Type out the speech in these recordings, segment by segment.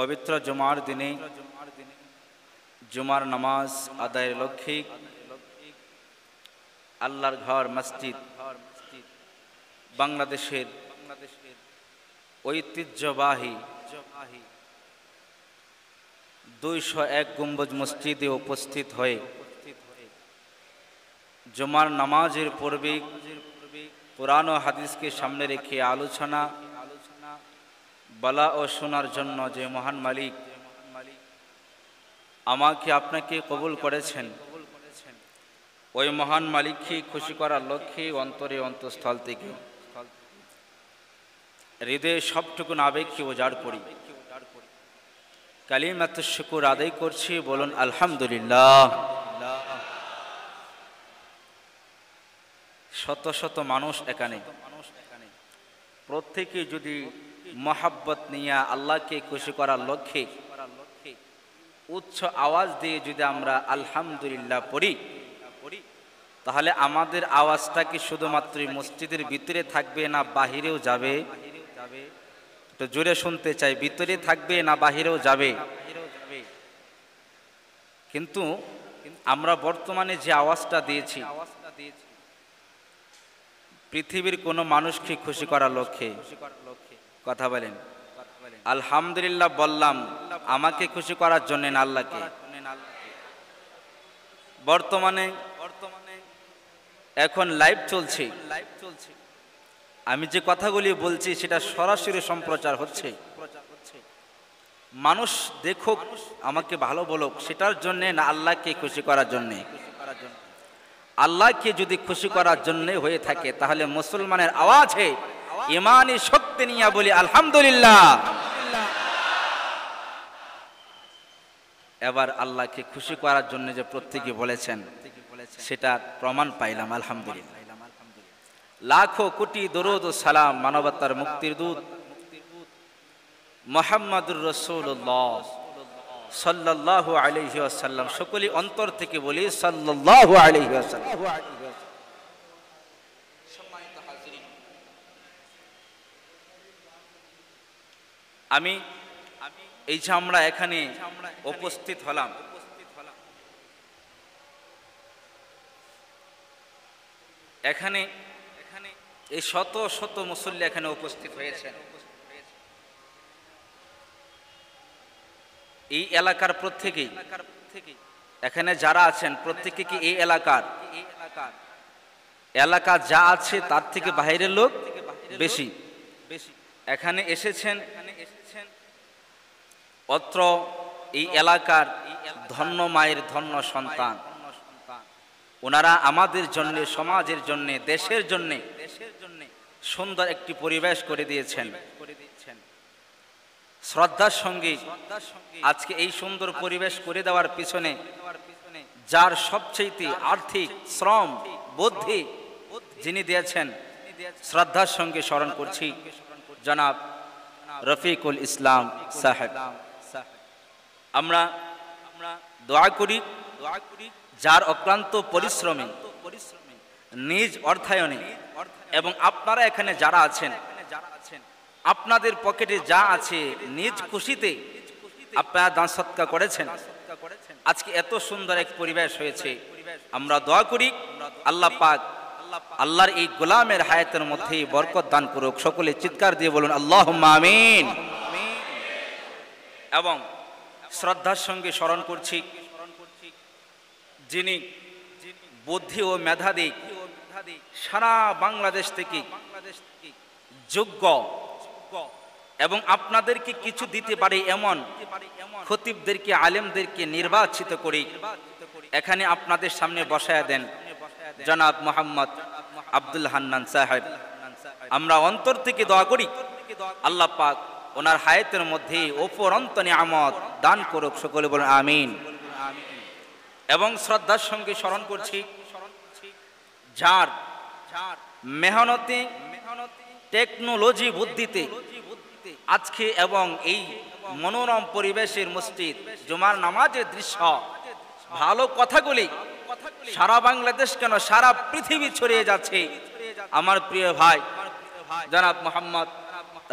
পবিত্র জুমার দিনে জুমার নামাজ আদায়ের লক্ষ্যে আল্লাহর ঘর মসজিদ বাংলাদেশের ঐতিহ্যবাহী দুইশো এক গম্বুজ মসজিদে উপস্থিত হয়ে জুমার নামাজের পূর্বে পুরানো হাদিসকে সামনে রেখে আলোচনা বলা ও শোনার জন্য যে মহান মালিক আমাকে আপনাকে কবুল করেছেন ওই মহান মালিককে খুশি করার লক্ষ্যে অন্তরে অন্তঃস্থল থেকে হৃদয়ে সবটুকুন আবেগকে উজাড় করি কালিমাত শুকুর আদায় করছি বলুন আলহামদুলিল্লাহ শত শত মানুষ এখানে প্রত্যেকে যদি মহাব্বত নিয়ে আল্লাহকে খুশি করার লক্ষ্যে উচ্চ আওয়াজ দিয়ে যদি আমরা আলহামদুলিল্লাহ পড়ি তাহলে আমাদের আওয়াজটা কি শুধুমাত্র মসজিদের ভিতরে থাকবে না বাহিরেও যাবে তো জোরে শুনতে চাই ভিতরে থাকবে না বাহিরেও যাবে কিন্তু আমরা বর্তমানে যে আওয়াজটা দিয়েছি পৃথিবীর কোনো মানুষকে খুশি করার লক্ষ্যে কথা বলেন আলহামদুলিল্লাহ বললাম আমাকে খুশি করার জন্য আল্লাহকে বর্তমানে বর্তমানে এখন লাইভ চলছে লাইভ চলছে আমি যে কথাগুলি বলছি সেটা সরাসরি সম্প্রচার হচ্ছে মানুষ দেখুক আমাকে ভালো বলুক সেটার জন্যে না আল্লাহকে খুশি করার জন্যে আল্লাহকে যদি খুশি করার জন্যে হয়ে থাকে তাহলে মুসলমানের আওয়াজে ইমানি শক্তি নিয়া বলি আলহামদুলিল্লাহ এবার আল্লাহকে খুশি করার জন্য যে প্রত্যেকে বলেছেন সেটা প্রমাণ পাইলাম আলহামদুলিল্লাহ লাখো কোটি দরুদ ও সালাম মানবতার মুক্তির দূত মোহাম্মদুর রসুল সাল্লাহ আলহিহাসাল্লাম সকলি অন্তর থেকে বলি সাল্লাহ আলহিহাসাল্লাম আমি এই যে আমরা এখানে উপস্থিত হলাম এখানে এই শত শত মুসল্লি এখানে উপস্থিত হয়েছেন এই এলাকার প্রত্যেকেই এখানে যারা আছেন প্রত্যেকে কি এই এলাকার এলাকা যা আছে তার থেকে বাইরের লোক বেশি এখানে এসেছেন অত্র এই এলাকার ধন্য মায়ের ধন্য সন্তান ওনারা আমাদের জন্য সমাজের জন্য দেশের জন্য সুন্দর একটি পরিবেশ করে দিয়েছেন শ্রদ্ধার সঙ্গে আজকে এই সুন্দর পরিবেশ করে দেওয়ার পিছনে যার সবচেয়ে আর্থিক শ্রম বুদ্ধি যিনি দিয়েছেন শ্রদ্ধার সঙ্গে স্মরণ করছি জনাব রফিকুল ইসলাম সাহেব আমরা আমরা দোয়া করি দোয়া করি যার অক্লান্ত পরিশ্রমে পরিশ্রমে নিজ অর্থায়নে এবং আপনারা এখানে যারা আছেন যারা আছেন আপনাদের পকেটে যা আছে নিজ খুশিতে আপনারা দান সৎকা করেছেন আজকে এত সুন্দর এক পরিবেশ হয়েছে আমরা দোয়া করি আল্লাহ পাক আল্লাহর এই গোলামের হায়াতের মধ্যে বরকত দান করুক সকলে চিৎকার দিয়ে বলুন আল্লাহ মামিন এবং শ্রদ্ধার সঙ্গে স্মরণ করছি যিনি বুদ্ধি ও মেধা দিক সারা বাংলাদেশ থেকে যোগ্য এবং আপনাদেরকে কিছু দিতে পারে এমন খতিবদেরকে আলেমদেরকে নির্বাচিত করি এখানে আপনাদের সামনে বসায় দেন জনাব মোহাম্মদ আব্দুল হান্নান সাহেব আমরা অন্তর থেকে দোয়া করি আল্লাহ পাক ওনার হায়াতের মধ্যে অপরন্ত নিয়ামত দান করুক সকলে বলুন আমিন এবং শ্রদ্ধার সঙ্গে স্মরণ করছি যার মেহনতি টেকনোলজি বুদ্ধিতে আজকে এবং এই মনোরম পরিবেশের মসজিদ জুমার নামাজের দৃশ্য ভালো কথাগুলি সারা বাংলাদেশ কেন সারা পৃথিবী ছড়িয়ে যাচ্ছে আমার প্রিয় ভাই জনাব মোহাম্মদ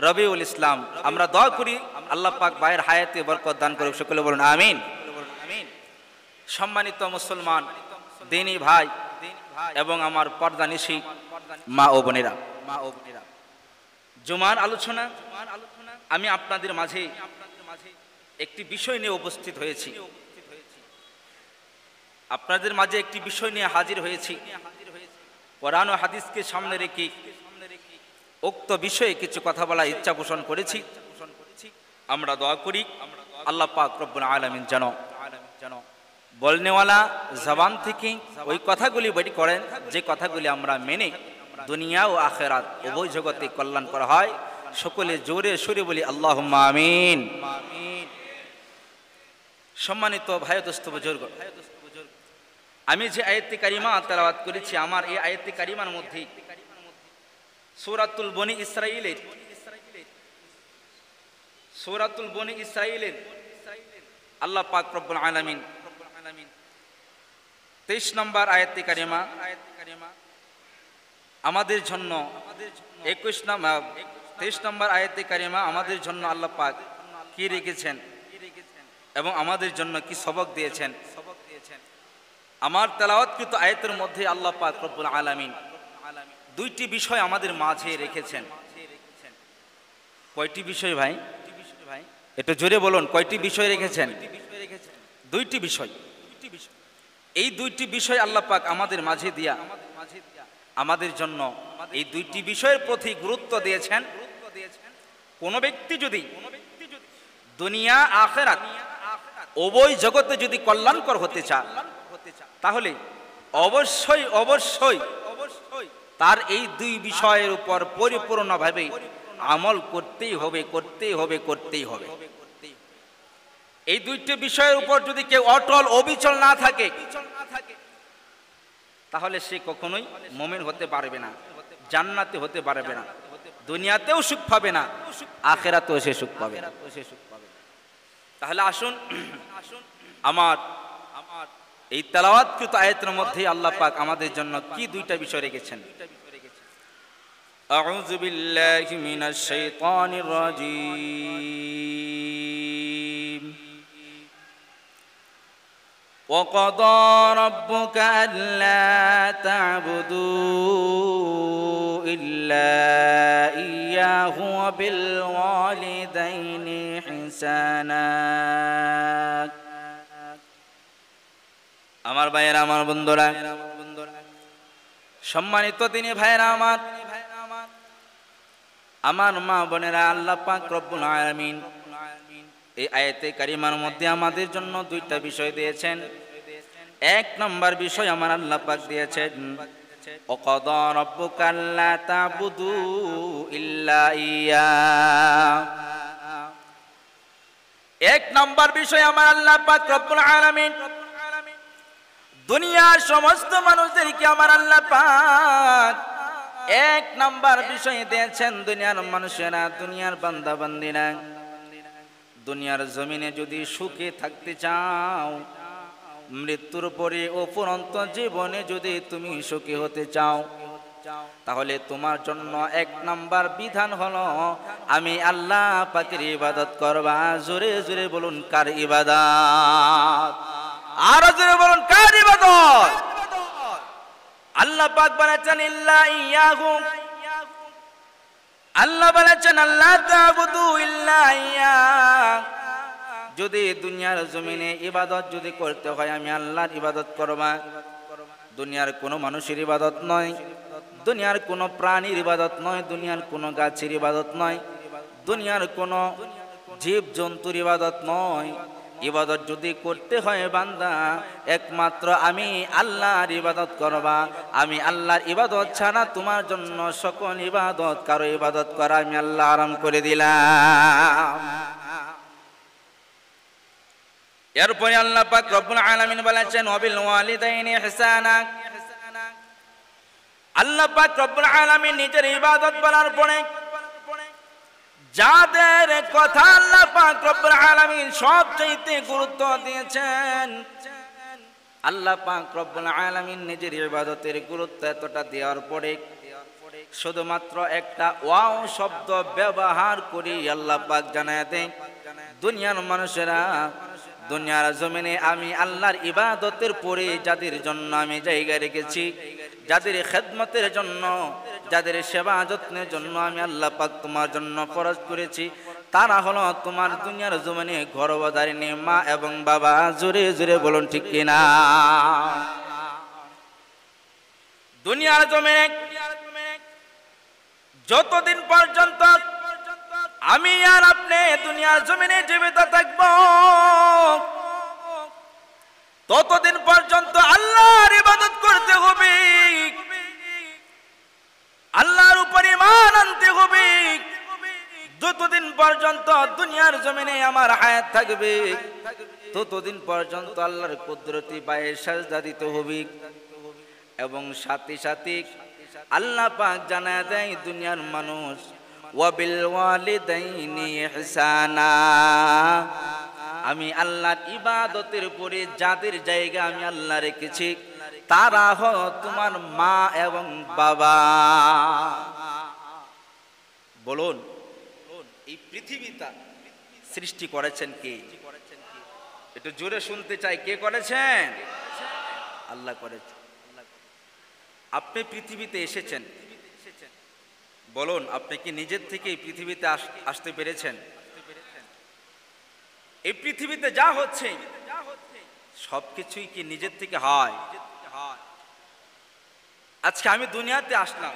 রবিউল ইসলাম আমরা দয়া করি আল্লাহ পাক ভাইয়ের হায়াতে বরকত দান করুক সকলে বলুন আমিন সম্মানিত মুসলমান দিনী ভাই এবং আমার পর্দা নিশি মা ও বোনেরা মা ও বোনেরা জুমার আলোচনা আমি আপনাদের মাঝে একটি বিষয় নিয়ে উপস্থিত হয়েছি আপনাদের মাঝে একটি বিষয় নিয়ে হাজির হয়েছি কোরআন ও হাদিসকে সামনে রেখে উক্ত বিষয়ে কিছু কথা বলা ইচ্ছা পোষণ করেছি আমরা দোয়া করি আল্লাহ পাক রব্বুল আলমিন যেন যেন বলনেওয়ালা জবান থেকে ওই কথাগুলি বেটি করেন যে কথাগুলি আমরা মেনে দুনিয়া ও আখেরাত উভয় জগতে কল্যাণ করা হয় সকলে জোরে সুরে বলি আল্লাহ আমিন সম্মানিত ভাইয়তস্থ বুজুর্গ আমি যে আয়ত্তি কারিমা তেলাওয়াত করেছি আমার এই আয়ত্তি কারিমার মধ্যেই সুরাতুল বনি ইসরাইলের সুরাতুল বনি ইসরাইলের আল্লাহ পাক প্রবুল আলামিন তেইশ নম্বর আয়াতি কারিমা আমাদের জন্য একুশ নম্বর তেইশ নম্বর আয়াতি কারিমা আমাদের জন্য আল্লাহ পাক কি রেখেছেন এবং আমাদের জন্য কি সবক দিয়েছেন সবক দিয়েছেন আমার তেলাওয়াতকৃত আয়াতের মধ্যে আল্লাহ পাক প্রবুল আলামিন দুইটি বিষয় আমাদের মাঝে রেখেছেন কয়টি বিষয় ভাই একটু জোরে বলুন কয়টি বিষয় রেখেছেন দুইটি বিষয় এই দুইটি বিষয় আল্লাহ পাক আমাদের মাঝে দিয়া আমাদের জন্য এই দুইটি বিষয়ের প্রতি গুরুত্ব দিয়েছেন কোনো ব্যক্তি যদি দুনিয়া আখেরাত উভয় জগতে যদি কল্যাণকর হতে চায় তাহলে অবশ্যই অবশ্যই তার এই দুই বিষয়ের উপর পরিপূর্ণভাবে আমল করতেই হবে করতেই হবে করতেই হবে এই দুইটি বিষয়ের উপর যদি কেউ অটল অবিচল না থাকে তাহলে সে কখনোই মোমেন হতে পারবে না জান্নাতে হতে পারবে না দুনিয়াতেও সুখ পাবে না আখেরাতেও সে সুখ পাবে না তাহলে আসুন আসুন আমার এই তালাওয়াতকৃত আয়াতের মধ্যে আল্লাহ পাক আমাদের জন্য কি দুইটা বিষয় রেখেছেন أعوذ بالله من الشيطان الرجيم وقضى ربك ألا تعبدوا إلا إياه وبالوالدين حسناً আমার ভাইয়েরা আমার বন্ধুরা সম্মানিত তিনি ভাইয়েরা আমার আমার মা বোনেরা আল্লাহ পাক রব্বুল আলামিন এই আয়াতে কারিমার মধ্যে আমাদের জন্য দুইটা বিষয় দিয়েছেন এক নম্বর বিষয় আমার আল্লাহ পাক দিয়েছেন وقضى ربك الا تعبدوا الا اياه এক নম্বর বিষয় আমার আল্লাহ পাক রব্বুল আলামিন দুনিয়ার সমস্ত মানুষদেরকে আমার আল্লাহ পাক এক নাম্বার বিষয় দিয়েছেন দুনিয়ার মানুষেরা দুনিয়ার বান্দা বান্দিরা দুনিয়ার জমিনে যদি সুখে থাকতে চাও মৃত্যুর পরে অপুরন্ত জীবনে যদি তুমি সুখী হতে চাও তাহলে তোমার জন্য এক নাম্বার বিধান হলো আমি আল্লাহ পাকের ইবাদত করবা জোরে জোরে বলুন কার ইবাদত আর জোরে বলুন কার ইবাদত আল্লাহ পাক বলেছেন ইল্লা ইয়াহু আল্লাহ বলেছেন আল্লাহ তাবুদু ইল্লা ইয়া যদি দুনিয়ার জমিনে ইবাদত যদি করতে হয় আমি আল্লাহর ইবাদত করবা দুনিয়ার কোনো মানুষের ইবাদত নয় দুনিয়ার কোনো প্রাণীর ইবাদত নয় দুনিয়ার কোনো গাছের ইবাদত নয় দুনিয়ার কোনো জীব জন্তুর ইবাদত নয় ইবাদত যদি করতে হয় বান্দা একমাত্র আমি আল্লাহর ইবাদত করবা আমি আল্লাহর ইবাদত ছাড়া তোমার জন্য সকল ইবাদত কারো ইবাদত করা আমি আল্লাহ আরাম করে দিলাম এরপরে আল্লাহ পাক রব্বুল আলামিন বলেছেন ওয়াবিল ওয়ালিদাইনি ইহসানা আল্লাহ পাক রব্বুল আলামিন নিজের ইবাদত বলার পরে যাদের কথা আল্লাহ পাক রব্বুল আলামিন সবচেয়ে গুরুত্ব দিয়েছেন আল্লাহ পাক রব্বুল আলামিন নিজের ইবাদতের গুরুত্ব এতটা দেওয়ার পরে শুধুমাত্র একটা ওয়াও শব্দ ব্যবহার করি আল্লাহ পাক জানায় দেয় দুনিয়ার মানুষেরা দুনিয়ার জমিনে আমি আল্লাহর ইবাদতের পরে যাদের জন্য আমি জায়গা রেখেছি যাদের খেদমতের জন্য যাদের সেবা যত্নের জন্য আমি আল্লাহ পাক তোমার জন্য ফরজ করেছি তারা হলো তোমার দুনিয়ার জমানে গর্ভধারিণী মা এবং বাবা জোরে জোরে বলুন ঠিক কিনা দুনিয়ার জমিনে যতদিন পর্যন্ত আমি আর আপনি দুনিয়ার জমিনে জীবিত থাকব ততদিন পর্যন্ত আল্লাহর ইবাদত করতে হবে আল্লাহর উপরে ইমান আনতে হবে যতদিন পর্যন্ত দুনিয়ার জমিনে আমার হায়াত থাকবে ততদিন পর্যন্ত আল্লাহর কুদরতি পায়ে সাজদা দিতে হবে এবং সাথে সাথে আল্লাহ পাক জানায় দেয় দুনিয়ার মানুষ ওয়াবিল ওয়ালিদাইনি ইহসানা আমি আল্লাহর ইবাদতের উপরে যাদের জায়গা আমি আল্লাহ রেখেছি তারা হ তোমার মা এবং বাবা বলুন এই পৃথিবীটা সৃষ্টি করেছেন কে একটু জোরে শুনতে চাই কে করেছেন আল্লাহ করেছেন আপনি পৃথিবীতে এসেছেন বলুন আপনি কি নিজের থেকে এই পৃথিবীতে আসতে পেরেছেন এই পৃথিবীতে যা হচ্ছে সব কিছুই কি নিজের থেকে হয় আজকে আমি দুনিয়াতে আসলাম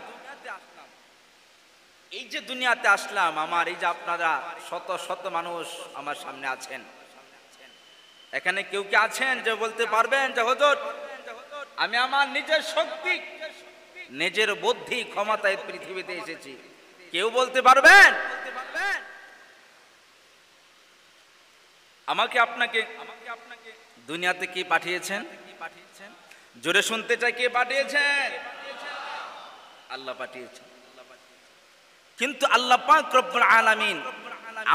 এই যে দুনিয়াতে আসলাম আমার এই যে আপনারা শত শত মানুষ আমার সামনে আছেন এখানে কেউ কে আছেন যে বলতে পারবেন যে হজর আমি আমার নিজের শক্তি নিজের বুদ্ধি ক্ষমতায় পৃথিবীতে এসেছি কেউ বলতে পারবেন আমাকে আপনাকে আমাকে আপনাকে দুনিয়াতে কি পাঠিয়েছেন কি পাঠিয়েছেন জোরে শুনতে চাই কে পাঠিয়েছেন আল্লাহ পাঠিয়েছেন কিন্তু আল্লাহ পাক রব্বুল আলামিন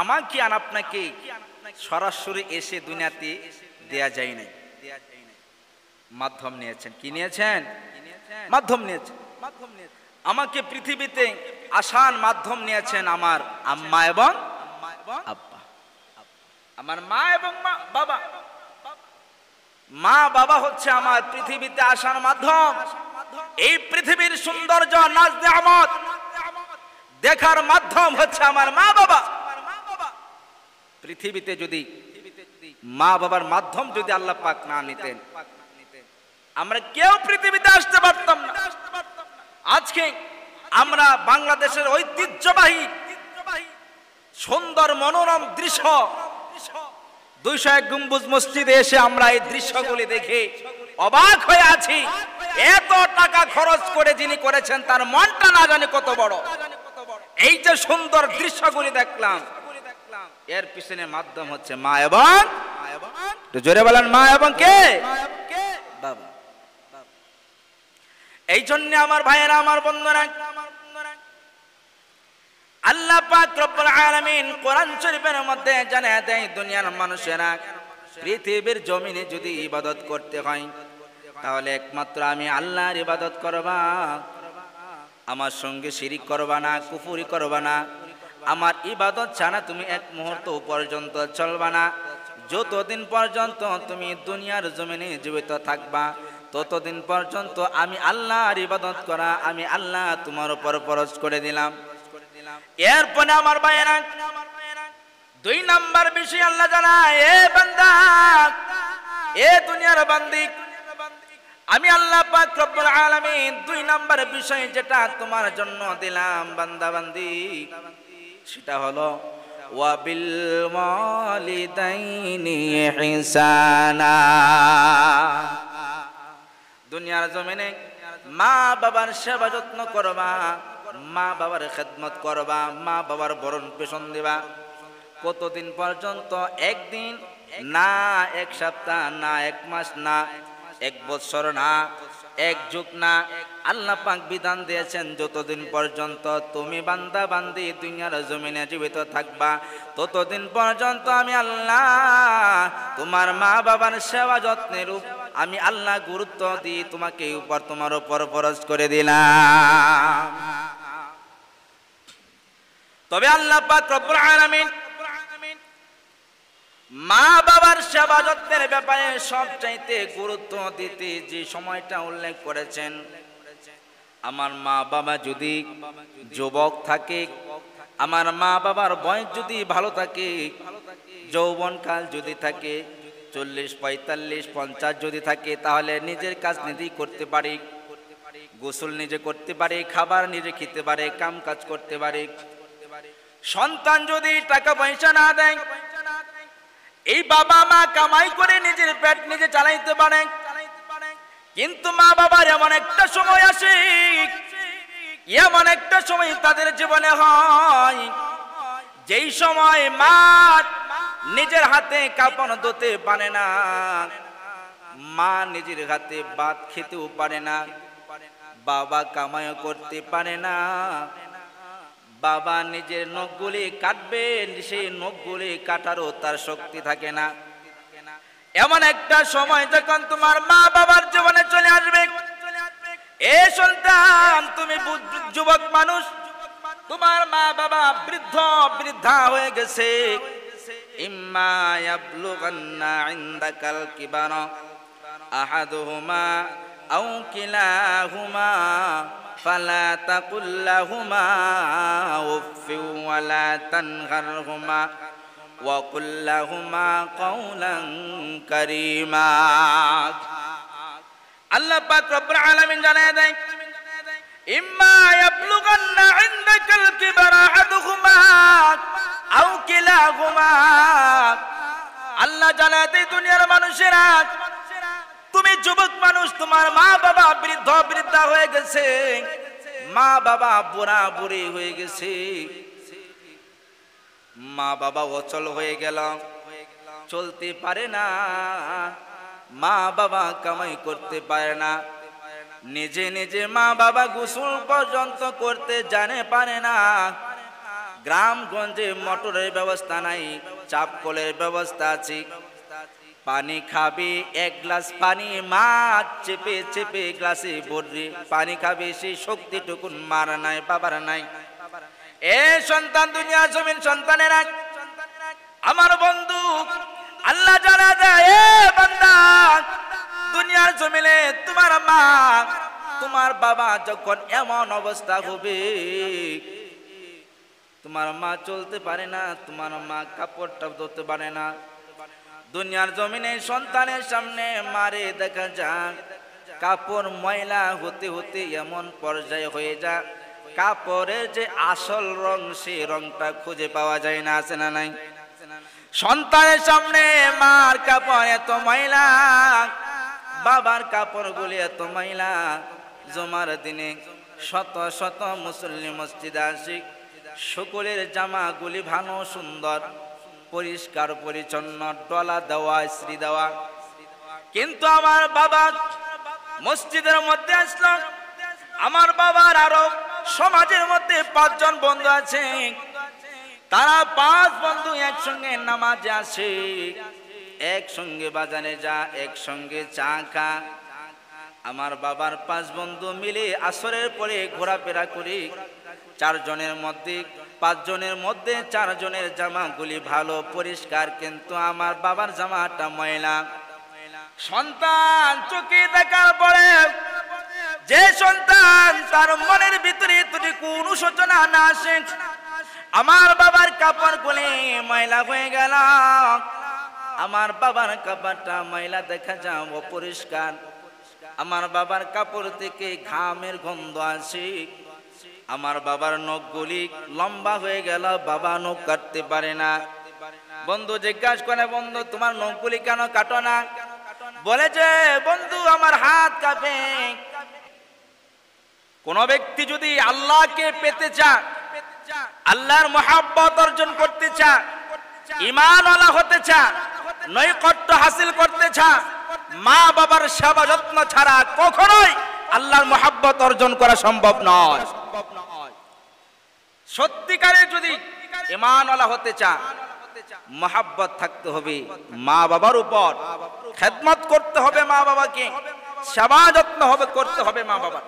আমাকে আর আপনাকে সরাসরি এসে দুনিয়াতে দেয়া যায় নাই মাধ্যম নিয়েছেন কি নিয়েছেন মাধ্যম নিয়েছেন মাধ্যম নিয়েছেন আমাকে পৃথিবীতে আসান মাধ্যম নিয়েছেন আমার আম্মা এবং আব্বা আমার মা এবং মা বাবা মা বাবা হচ্ছে আমার পৃথিবীতে আসার মাধ্যম এই পৃথিবীর সৌন্দর্য নাজদে আমদ দেখার মাধ্যম হচ্ছে আমার মা বাবা পৃথিবীতে যদি মা বাবার মাধ্যম যদি আল্লাহ পাক না নিতেন আমরা কেউ পৃথিবীতে আসতে পারতাম না আজকে আমরা বাংলাদেশের ঐতিহ্যবাহী সুন্দর মনোরম দৃশ্য দুইশো এক গম্বুজ মসজিদে এসে আমরা এই দৃশ্যগুলি দেখে অবাক হয়ে আছি এত টাকা খরচ করে যিনি করেছেন তার মনটা না জানে কত বড় এই যে সুন্দর দৃশ্যগুলি দেখলাম এর পিছনে মাধ্যম হচ্ছে মা এবং জোরে বলেন মা এবং কে বাবা এই জন্য আমার ভাইয়েরা আমার বন্ধুরা আল্লাহ পাক রব্বুল আলামিন কোরআন শরীফের মধ্যে জানা দেয় দুনিয়ার মানুষেরা পৃথিবীর জমিনে যদি ইবাদত করতে হয় তাহলে একমাত্র আমি আল্লাহর ইবাদত করবা আমার সঙ্গে শিরিক করবা না কুফুরি করবা না আমার ইবাদত ছাড়া তুমি এক মুহূর্ত পর্যন্ত চলবা না যতদিন পর্যন্ত তুমি দুনিয়ার জমিনে জীবিত থাকবা ততদিন পর্যন্ত আমি আল্লাহর ইবাদত করা আমি আল্লাহ তোমার উপর ফরজ করে দিলাম এরপরে আমার ভাইয়েরা দুই নাম্বার বিষয় আল্লাহ জানা এ বান্দা এ দুনিয়ার বান্দি আমি আল্লাহ পাক রব্বুল আলামিন দুই নাম্বার বিষয় যেটা তোমার জন্য দিলাম বান্দা বান্দি সেটা হলো ওয়াবিল মালিদাইনি ইহসানা দুনিয়ার জমিনে মা বাবার সেবা যত্ন করবা মা বাবার খেদমত করবা মা বাবার বরণ পেশন দেবা কতদিন পর্যন্ত একদিন না এক সপ্তাহ না এক মাস না এক বৎসর না এক যুগ না আল্লাহ পাক বিধান দিয়েছেন যতদিন পর্যন্ত তুমি বান্দা বান্দি দুনিয়ার জমিনে জীবিত থাকবা ততদিন পর্যন্ত আমি আল্লাহ তোমার মা বাবার সেবা যত্নের আমি আল্লাহ গুরুত্ব দিয়ে তোমাকে উপর তোমার উপর ফরজ করে দিলাম তবে আল্লাহ পাক রব্বুল আলামিন মা বাবার সেবা যত্নের ব্যাপারে সবচাইতে গুরুত্ব দিতে যে সময়টা উল্লেখ করেছেন আমার মা বাবা যদি যুবক থাকে আমার মা বাবার বয়স যদি ভালো থাকে যৌবনকাল যদি থাকে চল্লিশ পঁয়তাল্লিশ পঞ্চাশ যদি থাকে তাহলে নিজের কাজ নিজেই করতে পারি গোসল নিজে করতে পারে খাবার নিজে খেতে পারে কাম কাজ করতে পারে সন্তান যদি টাকা পয়সা না দেয় এই বাবা মা কামাই করে নিজের পেট নিজে চালাইতে পারে কিন্তু মা বাবার এমন একটা সময় আসে এমন একটা সময় তাদের জীবনে হয় যেই সময় মা নিজের হাতে কাপড় ধুতে পারে না মা নিজের হাতে ভাত খেতেও পারে না বাবা কামাইও করতে পারে না বাবা নিজের নখগুলি কাটবেন সেই নখগুলি কাটারও তার শক্তি থাকে না এমন একটা সময় যখন তোমার মা বাবার জীবনে চলে আসবে এ সন্তান তুমি যুবক মানুষ তোমার মা বাবা বৃদ্ধ বৃদ্ধা হয়ে গেছে ইম্মা ইয়াবলুগান্না ইনদাকাল কিবারা আহাদুহুমা আও فلا تقل لهما اف ولا تنهرهما وقل لهما قولا كريما الله پاک رب العالمين جلائے دیں اما يبلغن عندك الكبر احدهما او كلاهما الله جلائے دنيا دنیا তুমি যুবক মানুষ তোমার মা বাবা বৃদ্ধ বৃদ্ধা হয়ে গেছে মা বাবা বুড়া বুড়ি হয়ে গেছে মা বাবা অচল হয়ে গেল চলতে পারে না মা বাবা কামাই করতে পারে না নিজে নিজে মা বাবা গোসল পর্যন্ত করতে জানে পারে না গ্রামগঞ্জে মোটরের ব্যবস্থা নাই চাপ কলের ব্যবস্থা আছে পানি খাবে এক গ্লাস পানি মাছ চেপে চেপে গ্লাসে ভরবে পানি খাবে শক্তি টুকুন মারা নাই বাবার নাই এ সন্তান দুনিয়া জমিন সন্তানের আমার বন্ধু আল্লাহ জানা যায় এ বান্দা দুনিয়ার জমিলে তোমার মা তোমার বাবা যখন এমন অবস্থা হবে তোমার মা চলতে পারে না তোমার মা কাপড়টা ধরতে পারে না দুনিয়ার জমিনে সন্তানের সামনে মারে দেখা যাক কাপড় ময়লা হতে হতে এমন পর্যায়ে হয়ে যা কাপড়ের যে আসল রং সেই রংটা খুঁজে পাওয়া যায় না আছে না নাই সন্তানের সামনে মার কাপড় এত ময়লা বাবার কাপড়গুলি এত ময়লা জমার দিনে শত শত মুসল্লি মসজিদ আসিক সকলের জামাগুলি ভালো সুন্দর পরিষ্কার পরিচ্ছন্ন ডলা দেওয়া স্ত্রী দেওয়া কিন্তু আমার বাবা মসজিদের মধ্যে আসলো আমার বাবার আরো সমাজের মধ্যে পাঁচজন বন্ধু আছে তারা পাঁচ বন্ধু একসঙ্গে নামাজে আসে একসঙ্গে বাজানে যা একসঙ্গে চা খা আমার বাবার পাঁচ বন্ধু মিলে আসরের পরে ঘোরাফেরা করি চারজনের মধ্যে পাঁচজনের মধ্যে চারজনের জামাগুলি ভালো পরিষ্কার কিন্তু আমার বাবার জামাটা ময়লা সন্তান চোখে দেখার পরে যে সন্তান তার মনের ভিতরে তুটি কোন সূচনা না আসে আমার বাবার কাপড় গুলি ময়লা হয়ে গেল আমার বাবার কাপড়টা ময়লা দেখা যাও অপরিষ্কার আমার বাবার কাপড় থেকে ঘামের গন্ধ আসে আমার বাবার নখগুলি লম্বা হয়ে গেল বাবা নখ কাটতে পারে না বন্ধু জিজ্ঞাসা করে বন্ধু তোমার নখগুলি কেন কাটো না বলেছে বন্ধু আমার হাত কাঁপে কোন ব্যক্তি যদি আল্লাহকে পেতে চায় আল্লাহর মহাব্বত অর্জন করতে চায় ইমান আলা হতে চায় নৈকট্য হাসিল করতে চায় মা বাবার সেবা যত্ন ছাড়া কখনোই আল্লাহর মহাব্বত অর্জন করা সম্ভব নয় সম্ভব নয় সত্যিকারে যদি ইমানওয়ালা হতে চান মহাব্বত থাকতে হবে মা বাবার উপর খেদমত করতে হবে মা বাবাকে সেবা যত্ন হবে করতে হবে মা বাবা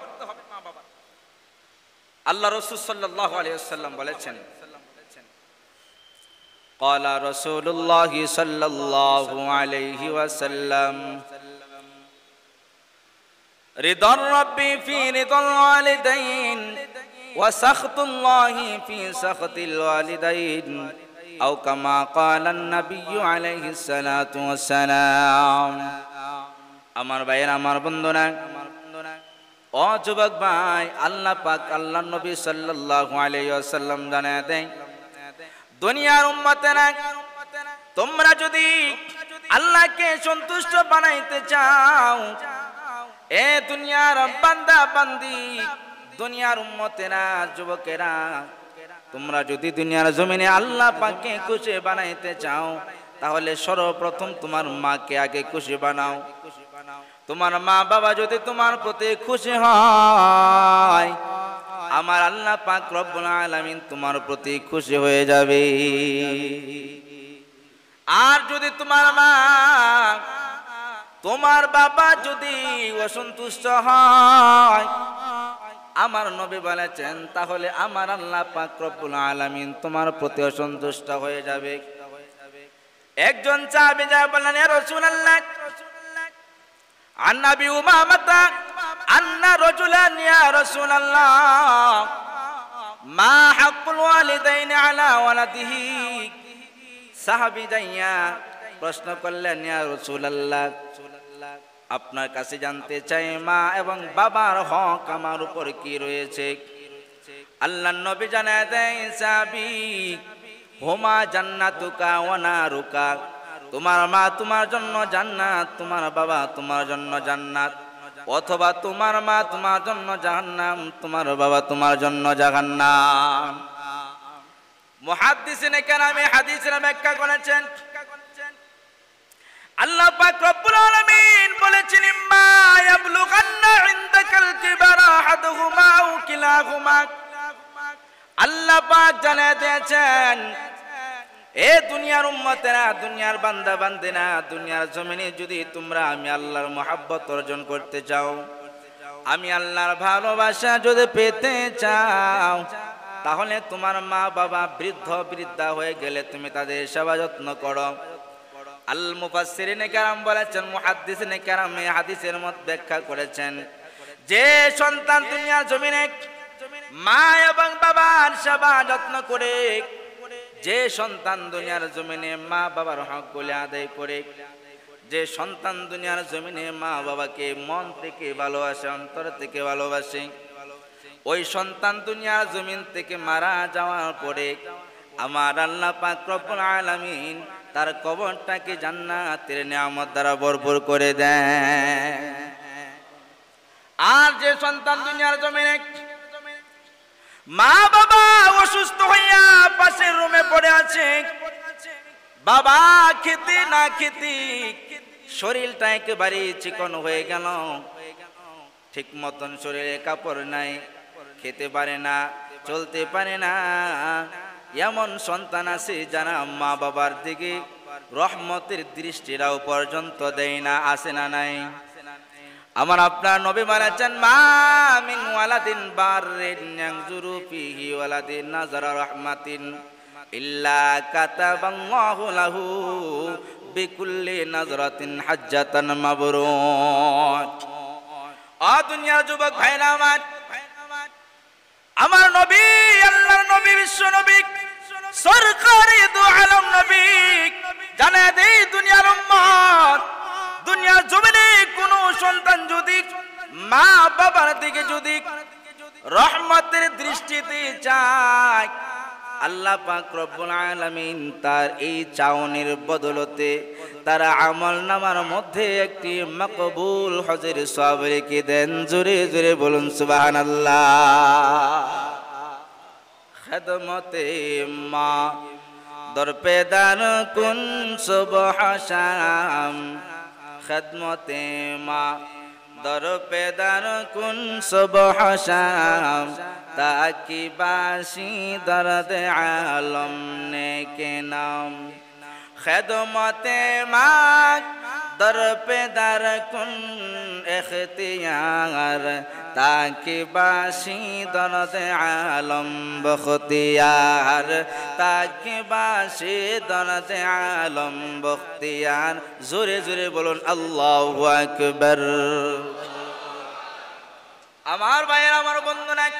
আল্লাহ রসুল সাল্লাহ আলিয়াল্লাম বলেছেন قال رسول الله صلى الله عليه وسلم رضا ربي في رضا الوالدين وسخط الله في سخط الوالدين أو كما قال النبي عليه الصلاة والسلام আমার ভাইয়ের আমার বন্ধুরা ও যুবক ভাই আল্লাহ পাক আল্লাহ নবী সাল্লাল্লাহু আলাইহি ওয়াসাল্লাম জানায় দেন দুনিয়ার উম্মতেরা তোমরা যদি আল্লাহকে সন্তুষ্ট বানাইতে চাও এ দুনিয়ার বান্দা বান্দি দুনিয়ার উম্মতেরা যুবকেরা তোমরা যদি দুনিয়ার জমিনে আল্লাহ পাকে খুশি বানাইতে চাও তাহলে সর্বপ্রথম তোমার মাকে আগে খুশি বানাও তোমার মা বাবা যদি তোমার প্রতি খুশি হয় আমার আল্লাহ পাক রব্বুল আলামিন তোমার প্রতি খুশি হয়ে যাবে আর যদি তোমার মা তোমার বাবা যদি অসন্তুষ্ট হয় আমার নবী বলেছেন তাহলে আমার আল্লাহ পাক রব্বুল আলামিন তোমার প্রতি অসন্তুষ্ট হয়ে যাবে একজন চাবি যা বললেন ইয়া রাসূলুল্লাহ আন্নাবি উমামাতা আন্না রাজুলান ইয়া রাসূলুল্লাহ মা হাক্কুল ওয়ালিদাইন আলা ওয়ালাদিহি সাহাবী যাইয়া প্রশ্ন করলেন ইয়া রাসূলুল্লাহ আপনার কাছে জানতে চাই মা এবং বাবার হক আমার উপর কি রয়েছে আল্লাহ নবী জানা দেয় সাবি হোমা জান্নাতুকা ওয়ানারুকা তোমার মা তোমার জন্য জান্নাত তোমার বাবা তোমার জন্য জান্নাত অথবা তোমার মা তোমার জন্য জাহান্নাম তোমার বাবা তোমার জন্য জাহান্নাম মহাদিসিনে কেন আমি হাদিসের ব্যাখ্যা করেছেন আল্লাহ পাক রব্বুল বলেছিলেন মা ইয়াবলুগান্না ইনদাকাল কিবারা আহাদুহুমা আও আল্লাহ এ দুনিয়ার দুনিয়ার দুনিয়ার যদি তোমরা আমি আল্লাহর অর্জন করতে চাও আমি আল্লাহর ভালোবাসা যদি পেতে চাও তাহলে তোমার মা বাবা বৃদ্ধ বৃদ্ধা হয়ে গেলে তুমি তাদের সেবা যত্ন করো আল মুফাসসিরিনে কেরাম বলেছেন মুহাদ্দিসিনে কেরাম এই হাদিসের মত ব্যাখ্যা করেছেন যে সন্তান দুনিয়ার জমিনে মা এবং বাবার সেবা যত্ন করে যে সন্তান দুনিয়ার জমিনে মা বাবার হক বলে আদায় করে যে সন্তান দুনিয়ার জমিনে মা বাবাকে মন থেকে ভালোবাসে অন্তর থেকে ভালোবাসে ওই সন্তান দুনিয়ার জমিন থেকে মারা যাওয়ার পরে আমার আল্লাহ পাক রব্বুল আলামিন তার কবরটাকে জান্নাতের নিয়ামত দ্বারা ভরপুর করে দেয় আর যে সন্তান দুনিয়ার জমিনে মা বাবা অসুস্থ হইয়া পাশের রুমে পড়ে আছে বাবা খেতে না খেতে শরীরটা একেবারে চিকন হয়ে গেল ঠিক মতন শরীরে কাপড় নাই খেতে পারে না চলতে পারে না এমন সন্তান আছে যারা মা বাবার দিকে রহমতের দৃষ্টিরাও পর্যন্ত দেয় না আসে না নাই আমার আপনার নবী মারাচ্ছেন মা মিন ওয়ালাদিন বাররিন ইয়ানজুরু ফিহি ওয়ালাদিন নাজারা রাহমাতিন ইল্লা কাতাবাল্লাহু লাহু বিকুল্লি নাজরাতিন হাজ্জাতান মাবরুর আ দুনিয়ার যুবক ভাইরা আমার আমার নবী আল্লাহর নবী বিশ্ব নবী আলম জানে দেই দুনিয়ার দুনিয়ার কোনো যদি মা যদি রহমতের দৃষ্টিতে আল্লাহ তার এই চাওনের বদলতে তারা আমল নামার মধ্যে একটি মকবুল হজের সব রেখে দেন জোরে জোরে বলুন আল্লাহ খেদমতে মা দরপেদার কুন শুভ খেদমতে মা দরপেদার কুন শুভ শাম তাকি বাসি দরদ আলম নে কে নাম খেদমতে মা দরপে দার কুন এখতিয়ার তাকে বাসি দনদ আলম বখতিয়ার তাকে বাসি দনদ আলম বখতিয়ার জোরে জোরে বলুন আল্লাহ আকবর আমার ভাইয়ের আমার বন্ধু নাই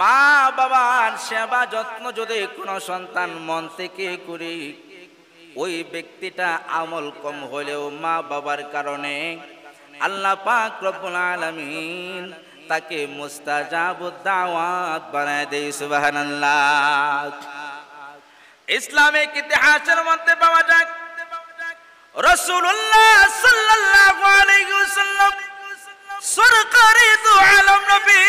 মা বাবার সেবা যত্ন যদি কোনো সন্তান মন থেকে করি ওই ব্যক্তিটা আমল কম হলেও মা বাবার কারণে আল্লাহ পাক রব্বুল আলামিন তাকে মুস্তাজাব দাওয়াত বানায় দেয় সুবহানাল্লাহ ইসলামিক ইতিহাসের মধ্যে পাওয়া যায় রাসূলুল্লাহ সাল্লাল্লাহু আলাইহি ওয়াসাল্লাম সরকারি দু আলম নবী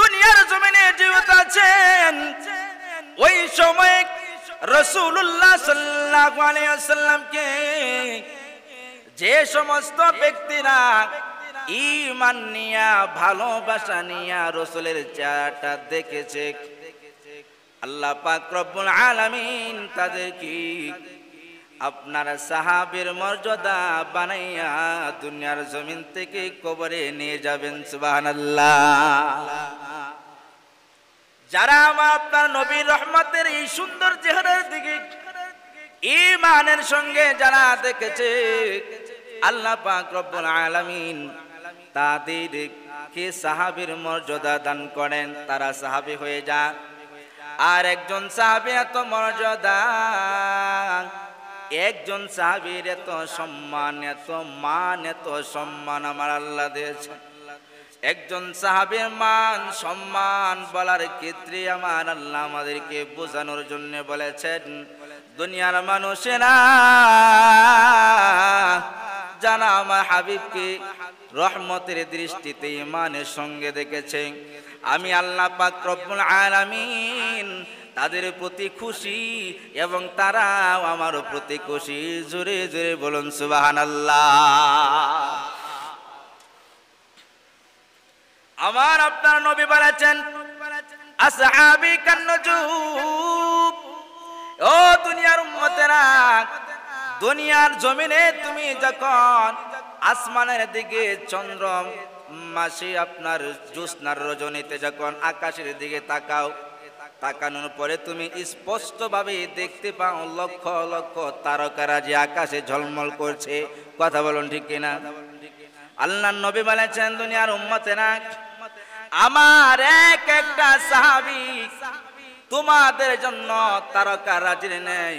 দুনিয়ার জমিনে জীবিত আছেন ওই সময় রসুল্লাহ সাল্লাহ আলিয়াকে যে সমস্ত ব্যক্তিরা ইমান নিয়া ভালোবাসা নিয়া রসুলের চেহারাটা দেখেছে আল্লাহ পাক রব্বুল আলামিন তাদের কি আপনার সাহাবের মর্যাদা বানাইয়া দুনিয়ার জমিন থেকে কবরে নিয়ে যাবেন সুবহানাল্লাহ যারা আমার আপনার নবীর রহমতের এই সুন্দর চেহারার দিকে ইমানের সঙ্গে যারা দেখেছে আল্লাহ পাক রব্বুল আলামিন তাদের কে সাহাবীর মর্যাদা দান করেন তারা সাহাবী হয়ে যান আর একজন সাহাবী এত মর্যাদা একজন সাহাবীর এত সম্মান এত মান এত সম্মান আমার আল্লাহ দিয়েছেন একজন সাহাবের মান সম্মান বলার ক্ষেত্রে আমার আল্লাহ আমাদেরকে বোঝানোর জন্য বলেছেন দুনিয়ার মানুষেরা জানা আমার হাবিবকে রহমতের দৃষ্টিতে ইমানের সঙ্গে দেখেছে আমি আল্লাহ পাক আর আমিন তাদের প্রতি খুশি এবং তারাও আমার প্রতি খুশি জোরে জোরে বলুন সুবাহান আল্লাহ আমার আপনার নবী বলেছেন আসহাবি কান্নজুব ও দুনিয়ার উম্মতেরা দুনিয়ার জমিনে তুমি যখন আসমানের দিকে চন্দ্র মাসি আপনার জ্যোৎস্নার রজনীতে যখন আকাশের দিকে তাকাও তাকানোর পরে তুমি স্পষ্টভাবে দেখতে পাও লক্ষ লক্ষ তারকারা যে আকাশে ঝলমল করছে কথা বলুন ঠিক কিনা আল্লাহ নবী বলেছেন দুনিয়ার উম্মতেরা আমার এক একটা সাহাবি তোমাদের জন্য তারকা রাজির নেই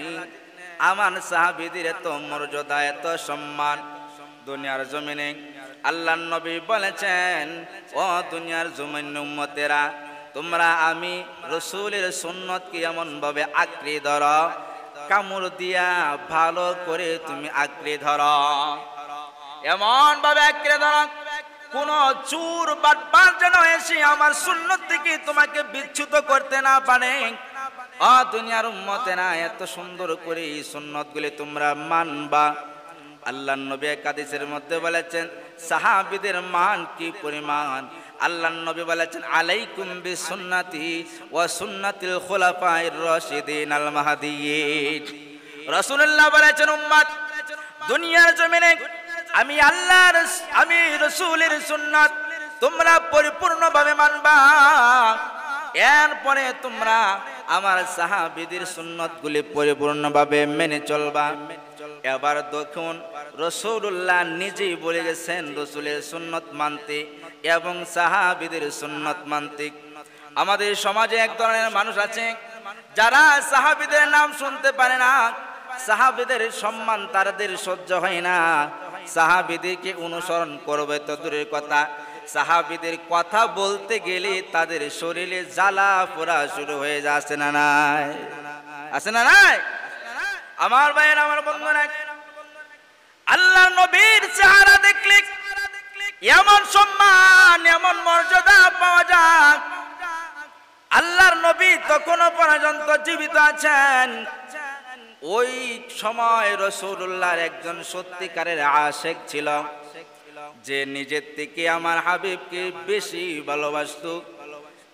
আমার সাহাবিদের এত মর্যাদা এত সম্মান দুনিয়ার জমিনে আল্লাহ নবী বলেছেন ও দুনিয়ার জমিন উম্মতেরা তোমরা আমি রসুলের সুন্নতকে এমনভাবে আঁকড়ে ধর কামড় দিয়া ভালো করে তুমি আঁকড়ে ধর এমনভাবে আঁকড়ে ধরো কোন চুর বাটবার যেন এসে আমার সুন্নত থেকে তোমাকে বিচ্ছুত করতে না পারে আ দুনিয়ার না এত সুন্দর করে এই সুন্নতগুলি তোমরা মানবা আল্লাহ নবী কাদিসের মধ্যে বলেছেন সাহাবিদের মান কি পরিমাণ আল্লাহ নবী বলেছেন আলাই কুম্বি সুন্নাতি ও সুন্নাতিল খোলাফায়ের রশিদিন আল মাহাদি রসুল্লাহ বলেছেন উম্মাদ দুনিয়ার জমিনে আমি আল্লাহর আমি রসুলের সুন্নাত তোমরা পরিপূর্ণভাবে মানবা এরপরে তোমরা আমার সাহাবিদের সুন্নতগুলি পরিপূর্ণভাবে মেনে চলবা এবার দেখুন রসুল্লাহ নিজেই বলে গেছেন রসুলের সুন্নত মানতে এবং সাহাবিদের সুন্নত মানতে আমাদের সমাজে এক ধরনের মানুষ আছে যারা সাহাবিদের নাম শুনতে পারে না সাহাবিদের সম্মান তাদের সহ্য হয় না সাহাবিদেরকে অনুসরণ করবে তো দূরের কথা সাহাবিদের কথা বলতে গেলে তাদের শরীরে জ্বালা পোড়া শুরু হয়ে যাচ্ছে না নাই আছে না নাই আমার ভাইয়ের আমার বন্ধু নাই আল্লাহ নবীর চেহারা দেখলে এমন সম্মান এমন মর্যাদা পাওয়া যায় আল্লাহর নবী তখনও পর্যন্ত জীবিত আছেন ওই সময় রসুল্লাহর একজন সত্যিকারের আশেক ছিল যে নিজের থেকে আমার হাবিবকে বেশি ভালোবাসত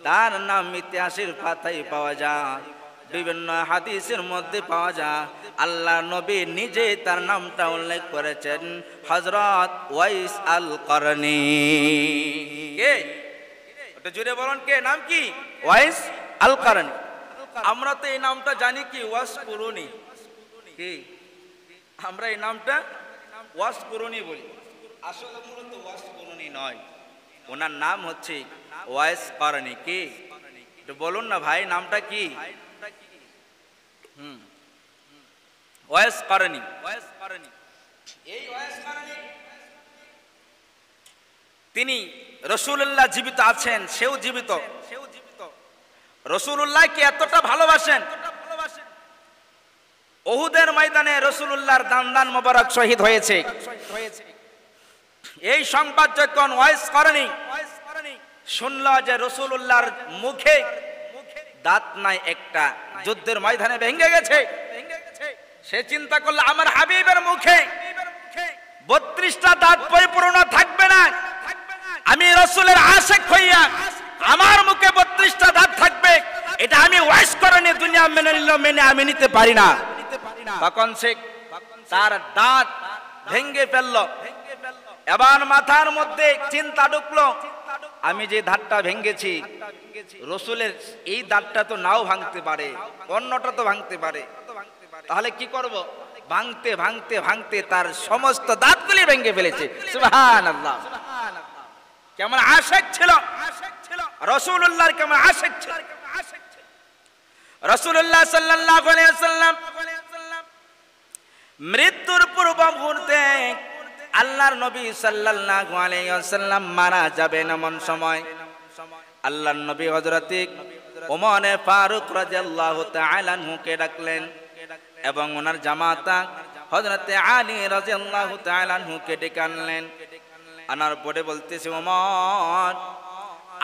তার নাম ইতিহাসের পাতায় পাওয়া যায় বিভিন্ন হাদিসের মধ্যে পাওয়া যায় আল্লাহ নবী নিজে তার নামটা উল্লেখ করেছেন হজরত ওয়াইস আল করনি জুড়ে বলুন কে নাম কি ওয়াইস আল করনি আমরা তো এই নামটা জানি কি ওয়াস করুনি কি আমরা এই নামটা ওয়াশ করুনি বলি আসলে মূলত ওয়াশ করুনি নয় ওনার নাম হচ্ছে ওয়াইস করণী কি একটু বলুন না ভাই নামটা কি হুম ওয়াইস করণী ওয়াইস করণী এই ওয়াইস করণী তিনি রসুল্লাহ জীবিত আছেন সেও জীবিত সেও জীবিত কি এতটা ভালোবাসেন ওহুদের ময়দানে রসুল্লাহর দান মোবারক শহীদ হয়েছে এই সংবাদ যখন ওয়েস করেনি শুনল যে রসুল্লাহর মুখে দাঁত নাই একটা যুদ্ধের ময়দানে ভেঙে গেছে সে চিন্তা করলো আমার হাবিবের মুখে বত্রিশটা দাঁত পরিপূর্ণ থাকবে না আমি রসুলের আশেক হইয়া আমার মুখে বত্রিশটা দাঁত থাকবে এটা আমি ওয়েস করেনি দুনিয়া মেনে নিল মেনে আমি নিতে পারি না তখন সে তার দাঁত ভেঙ্গে ফেলল এবার মাথার মধ্যে চিন্তা ঢুকলো আমি যে দাঁতটা ভেঙ্গেছি রসুলের এই দাঁতটা তো নাও ভাঙতে পারে অন্যটা তো ভাঙতে পারে তাহলে কি করব ভাঙতে ভাঙতে ভাঙতে তার সমস্ত দাঁতগুলি ভেঙে ফেলেছে সুহান আল্লাহ কেমন আশেক ছিল রসুল্লাহর কেমন আশেক ছিল রসুল্লাহ সাল্লাহ মৃত্যুর পূর্ব মুহূর্তে আল্লাহর নবী সাল্লাল্লাহু আলাইহি ওয়াসাল্লাম মারা যাবেন এমন সময় আল্লাহর নবী হযরত ওমর ফারুক রাদিয়াল্লাহু তাআলা নুকে ডাকলেন এবং ওনার জামাতা হযরত আলী রাদিয়াল্লাহু তাআলা নুকে ডেকে আনলেন আনার পরে বলতেছে ওমর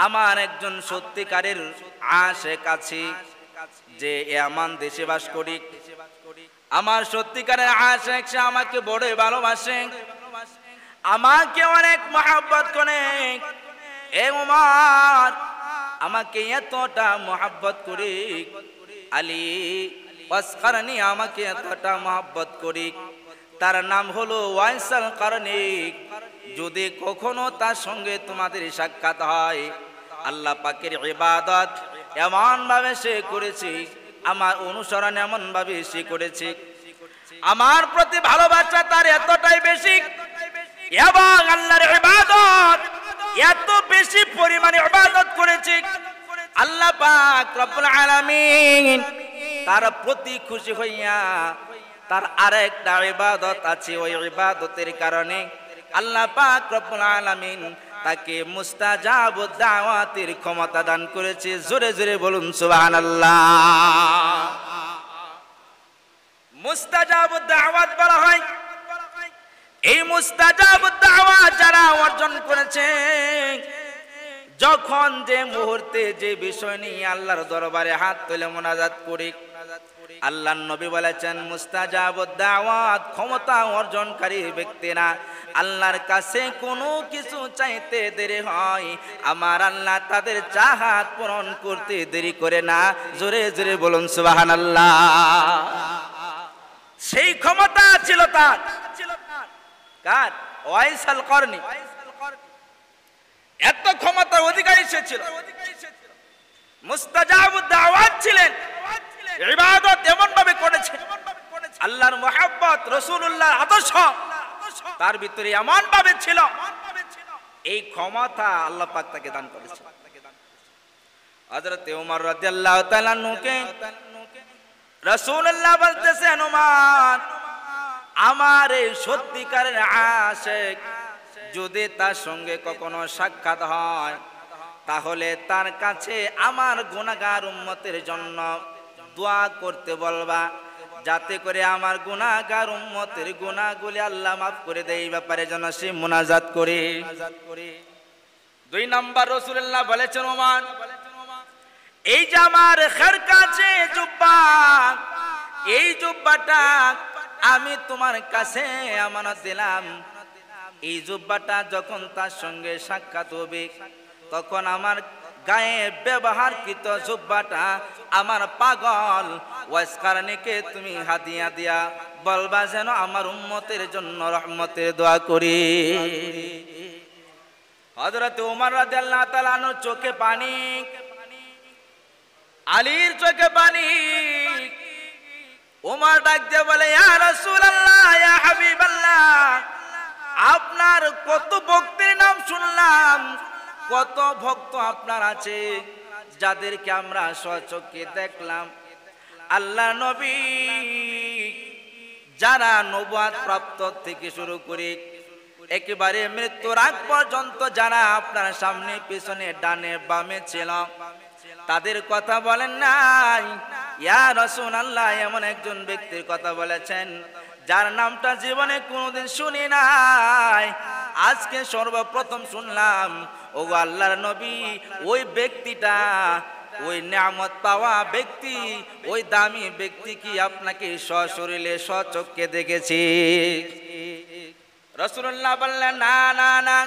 আমার একজন সত্যিকারের আশেক আছে যে এ আমান দেশে বাস করি আমার সত্যিকারের আশেখ সে আমাকে বড় ভালোবাসে আমাকে অনেক মহাব্বত করে এ আমাকে এতটা মহাব্বত করি আলী আমাকে এতটা মহাব্বত করি তার নাম হলো ওয়াইসাল কারণিক যদি কখনো তার সঙ্গে তোমাদের সাক্ষাৎ হয় আল্লাহ পাকের ইবাদত এমনভাবে সে করেছে আমার অনুসরণ এমনভাবে সে করেছে আমার প্রতি ভালোবাসা তার এতটাই বেশি এবং আল্লাহর ইবাদত এত বেশি পরিমাণে ইবাদত করেছে আল্লাহ পাক রব্বুল আলামিন তার প্রতি খুশি হইয়া তার আরেকটা ইবাদত আছে ওই ইবাদতের কারণে আল্লাহ পাক রব্বুল আলামিন তাকে মুস্তাজাব দাওয়াতের ক্ষমতা দান করেছে জোরে জোরে বলুন সুবহানাল্লাহ মুস্তাজাব দাওয়াত বলা হয় এই মুস্তাজাব দাওয়াত যারা অর্জন করেছে যখন যে মুহূর্তে যে বিষয় নিয়ে আল্লাহর দরবারে হাত তুলে মোনাজাত করে আল্লাহ নবী বলেছেন মুস্তাজাবুদ্দাওয়াত ক্ষমতা অর্জনকারী ব্যক্তিরা আল্লাহর কাছে কোনো কিছু চাইতে দেরি হয় আমার আল্লাহ তাদের চাহাত পূরণ করতে দেরি করে না জোরে জোরে বলুন সুবাহান আল্লাহ সেই ক্ষমতা ছিল তার কার ওয়াইসাল করনি এত ক্ষমতার অধিকারী সে ছিল মুস্তাজাবুদ্দাওয়াত রসুল্লাহ আদর্শ তার ভিতরে এমন ভাবে ছিল এই ক্ষমতা আল্লাহ পাক তাকে দান করেছে হযরত ওমর রাদিয়াল্লাহু তাআলা নুকে রাসূলুল্লাহ বলতেছেন ওমর আমার এই সত্যিকারের আশেক যদি তার সঙ্গে কখনো সাক্ষাৎ হয় তাহলে তার কাছে আমার গুনাহগার উম্মতের জন্য দোয়া করতে বলবা যাতে করে আমার গুণাগার উম্মতের গুণাগুলি আল্লাহ মাফ করে দেয় এই ব্যাপারে যেন সে মোনাজাত করে দুই নাম্বার রসুল্লাহ বলেছেন ওমান এই যে আমার খের কাছে জুব্বা এই জুব্বাটা আমি তোমার কাছে আমানত দিলাম এই জুব্বাটা যখন তার সঙ্গে সাক্ষাৎ হবে তখন আমার গায়ে ব্যবহারকৃত জুব্বাটা আমার পাগল ওয়াইসকারণীকে তুমি হাদিয়া দিয়া বলবা যেন আমার উম্মতের জন্য রহমতের দোয়া করি হজরত উমর রাদিয়াল্লাহ নো চোখে পানি আলীর চোখে পানি উমর ডাক দিয়ে বলে ইয়া রাসূলুল্লাহ ইয়া হাবিবাল্লাহ আপনার কত ভক্তের নাম শুনলাম কত ভক্ত আপনার আছে যাদেরকে আমরা স্বচক্ষে দেখলাম আল্লাহ নবী যারা নবাদ প্রাপ্ত থেকে শুরু করে একেবারে মৃত্যুর আগ পর্যন্ত যারা আপনার সামনে পিছনে ডানে বামে ছিল তাদের কথা বলেন নাই ইয়া রসুন আল্লাহ এমন একজন ব্যক্তির কথা বলেছেন যার নামটা জীবনে কোনোদিন শুনি নাই আজকে সর্বপ্রথম শুনলাম ও আল্লাহর নবী ওই ব্যক্তিটা ওই নিয়ামত পাওয়া ব্যক্তি ওই দামি ব্যক্তি কি আপনাকে সশরীরে সচক্ষে দেখেছি রসুল্লাহ বললেন না না না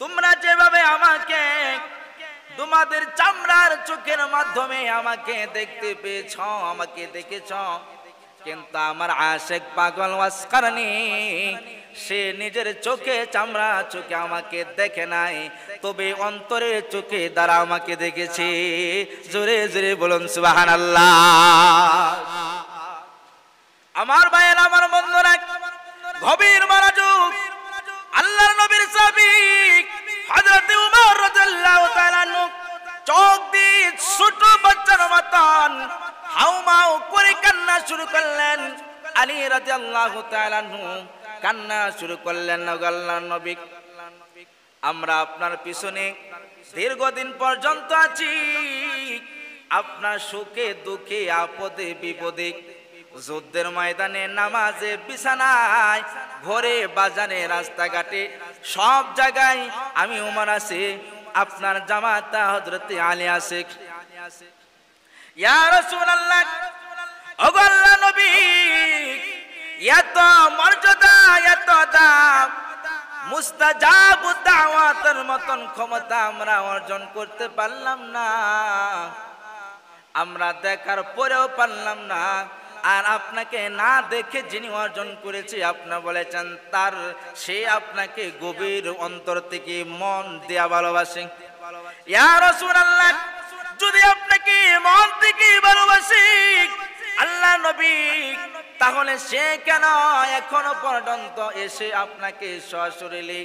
তোমরা যেভাবে আমাকে তোমাদের চামড়ার চোখের মাধ্যমে আমাকে দেখতে পেয়েছ আমাকে দেখেছ কিন্তু আমার আশেক পাগল ওয়াস্কারণী সে নিজের চোখে চামড়া চোখে আমাকে দেখে নাই তবে অন্তরের চোখে দ্বারা আমাকে দেখেছে জোরে জোরে বলুন সুবাহান আমার ভাইয়ের আমার বন্ধুরা গভীর যুগ আল্লাহর নবীর সাবিক হযরত উমর রাদিয়াল্লাহু তাআলা চোখ দিয়ে ছোট বাচ্চার মতন হাউমাউ করে কান্না শুরু করলেন আলী রাদিয়াল্লাহু তাআলা কান্না শুরু করলেন আল্লাহ নবী আমরা আপনার পিছনে দীর্ঘদিন পর্যন্ত আছি আপনার সুখে দুঃখে আপদে বিপদে যুদ্ধের ময়দানে নামাজে বিছানায় ঘরে বাজানে রাস্তাঘাটে সব জায়গায় আমি উমার আছি আপনার জামাতা হজরতে আলে আছে ইয়া রাসূলুল্লাহ অগল্লা নবী এত মর্যাদা এত দাম মুস্তাজাব দাওয়াতের মতন ক্ষমতা আমরা অর্জন করতে পারলাম না আমরা দেখার পরেও পারলাম না আর আপনাকে না দেখে যিনি অর্জন করেছে আপনি বলেছেন তার সে আপনাকে গভীর অন্তর থেকে মন দেয়া ভালোবাসে ইয়ার যদি আপনাকে মন থেকে ভালোবাসে আল্লাহ নবী তাহলে সে কেন এখনো পর্যন্ত এসে আপনাকে সশরীরে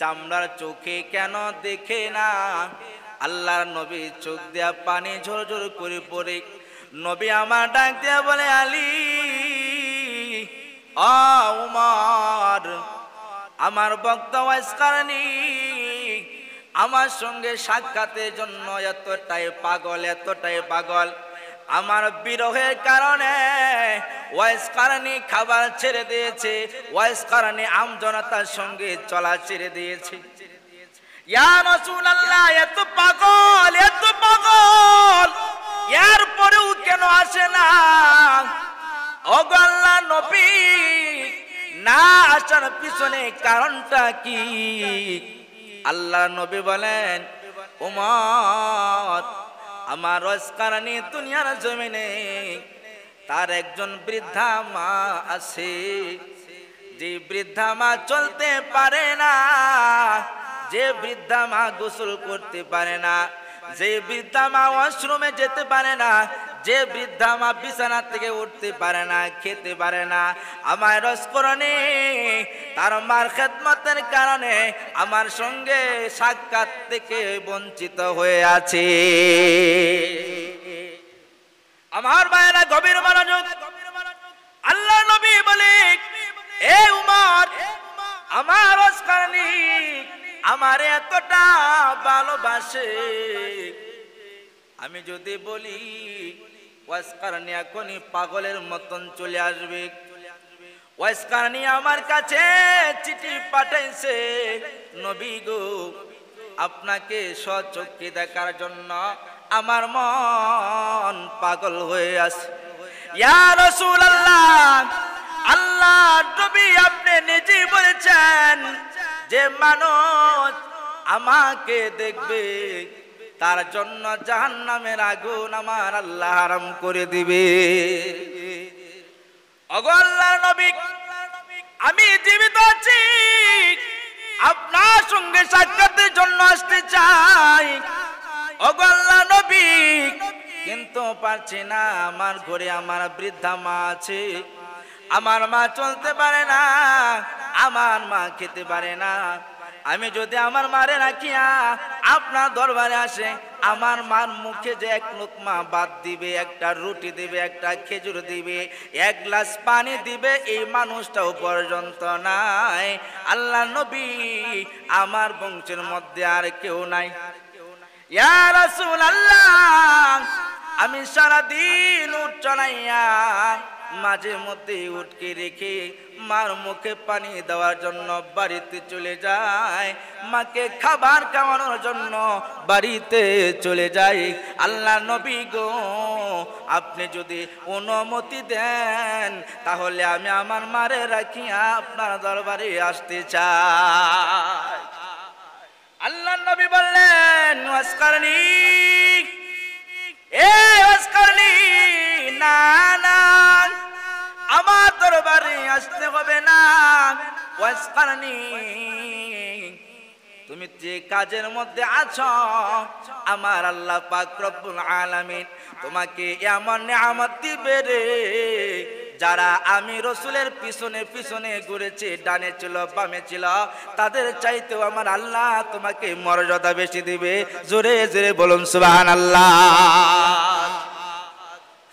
চামড়ার চোখে কেন দেখে না আল্লাহর নবী চোখ দেয়া পানি ঝরঝর করে পড়ে নবী আমার ডাক দেয়া বলে আলী আমার আমার বক্ত আমার সঙ্গে সাক্ষাতের জন্য এতটাই পাগল এতটাই পাগল আমার বিরহের কারণে ওয়াইস কারণে খাবার ছেড়ে দিয়েছে ওয়াইস কারণে আমজনতার সঙ্গে চলা ছেড়ে দিয়েছে ইয়া এত পাগল এত পাগল এর পরেও কেন আসে না অগল্লা নবী না আসার পিছনে কারণটা কি আল্লাহ নবী বলেন উমত আমার রসকারানি দুনিয়ার জমিনে তার একজন বৃদ্ধা মা আছে যে বৃদ্ধা মা চলতে পারে না যে বৃদ্ধা মা গোসল করতে পারে না যে বৃদ্ধা মা ওয়াশরুমে যেতে পারে না যে বৃদ্ধা মা বিছানা থেকে উঠতে পারে না খেতে পারে না আমার রসকরণে তার মার খেদমতের কারণে আমার সঙ্গে সাক্ষাৎ থেকে বঞ্চিত হয়ে আছে আমার মায়েরা গভীর মানুষ আল্লাহ নবী বলে এ উমার আমার রসকরণী আমার এতটা ভালোবাসে আমি যদি বলি ওয়াসকারনিয়া কোনি পাগলের মতন চলে আসবে ওয়াসকারনি আমার কাছে চিঠি পাঠাইছে নবী গো আপনাকে সচক্ষে দেখার জন্য আমার মন পাগল হয়ে আছে ইয়া রাসূলুল্লাহ আল্লাহ নবী আপনি নিজে বলেছেন যে মানুষ আমাকে দেখবে তার জন্য জাহান নামের আগুন আমার আল্লাহ আরাম করে দিবে আমি জীবিত আছি আপনার সঙ্গে সাক্ষাতের জন্য আসতে চাই অগল্লা নবী কিন্তু পারছি না আমার ঘরে আমার বৃদ্ধা মা আছে আমার মা চলতে পারে না আমার মা খেতে পারে না আমি যদি আমার মারে রাখিয়া আপনার দরবারে আসে আমার মার মুখে যে এক লোকমা বাদ দিবে একটা রুটি দিবে একটা খেজুর দিবে এক গ্লাস পানি দিবে এই মানুষটাও পর্যন্ত নাই আল্লাহ নবী আমার বংশের মধ্যে আর কেউ নাই আল্লাহ আমি সারাদিন উচ্চ নাইয়া মাঝে মধ্যে উটকে রেখে মার মুখে পানি দেওয়ার জন্য বাড়িতে চলে যায় মাকে খাবার খাওয়ানোর জন্য বাড়িতে চলে যায় আল্লাহ নবী গো আপনি যদি অনুমতি দেন তাহলে আমি আমার মারে রাখি আপনার দরবারে আসতে চাই আল্লাহ নবী বললেন নমস্কারণী এ না না আমার দরবারে আসতে হবে না তুমি যে কাজের মধ্যে আছো আমার আল্লাহ পাক রব্বুল আলামিন তোমাকে এমন নিয়ামত দিবে রে যারা আমি রসুলের পিছনে পিছনে ঘুরেছে ডানে ছিল বামে ছিল তাদের চাইতেও আমার আল্লাহ তোমাকে মর্যাদা বেশি দিবে জোরে জোরে বলুন সুবাহান আল্লাহ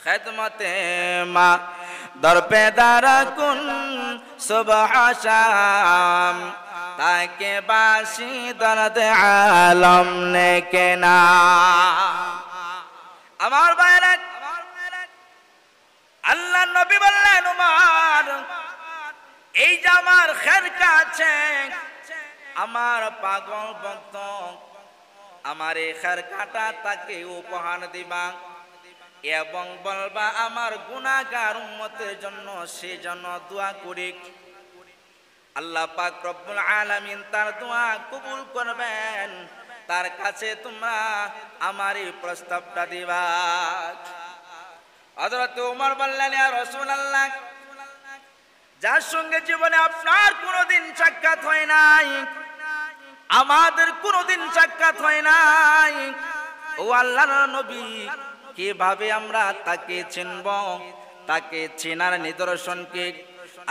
খেদমতে মা দর্পে দ্বারা কোন শুভ আসাম তাকে বাসি দরদ আলম নে কেনা আমার বাইরে আল্লাহ নবী বললেন উমার এই যে আমার খের কাছে আমার পাগল ভক্ত আমার এই কাটা তাকে উপহার দিবা এবং বলবা আমার গুণাগার উন্মতের জন্য সে জন্য দোয়া করি আল্লাহ পাক রব্বুল আলামিন তার দোয়া কবুল করবেন তার কাছে তোমরা আমার এই প্রস্তাবটা দিবা হযরত ওমর বললেন ইয়া রাসূলুল্লাহ যার সঙ্গে জীবনে আপনার কোনোদিন সাক্ষাৎ হয় নাই আমাদের কোনোদিন সাক্ষাৎ হয় নাই ও আল্লাহর নবী কিভাবে আমরা তাকে চিনব তাকে চেনার নিদর্শনকে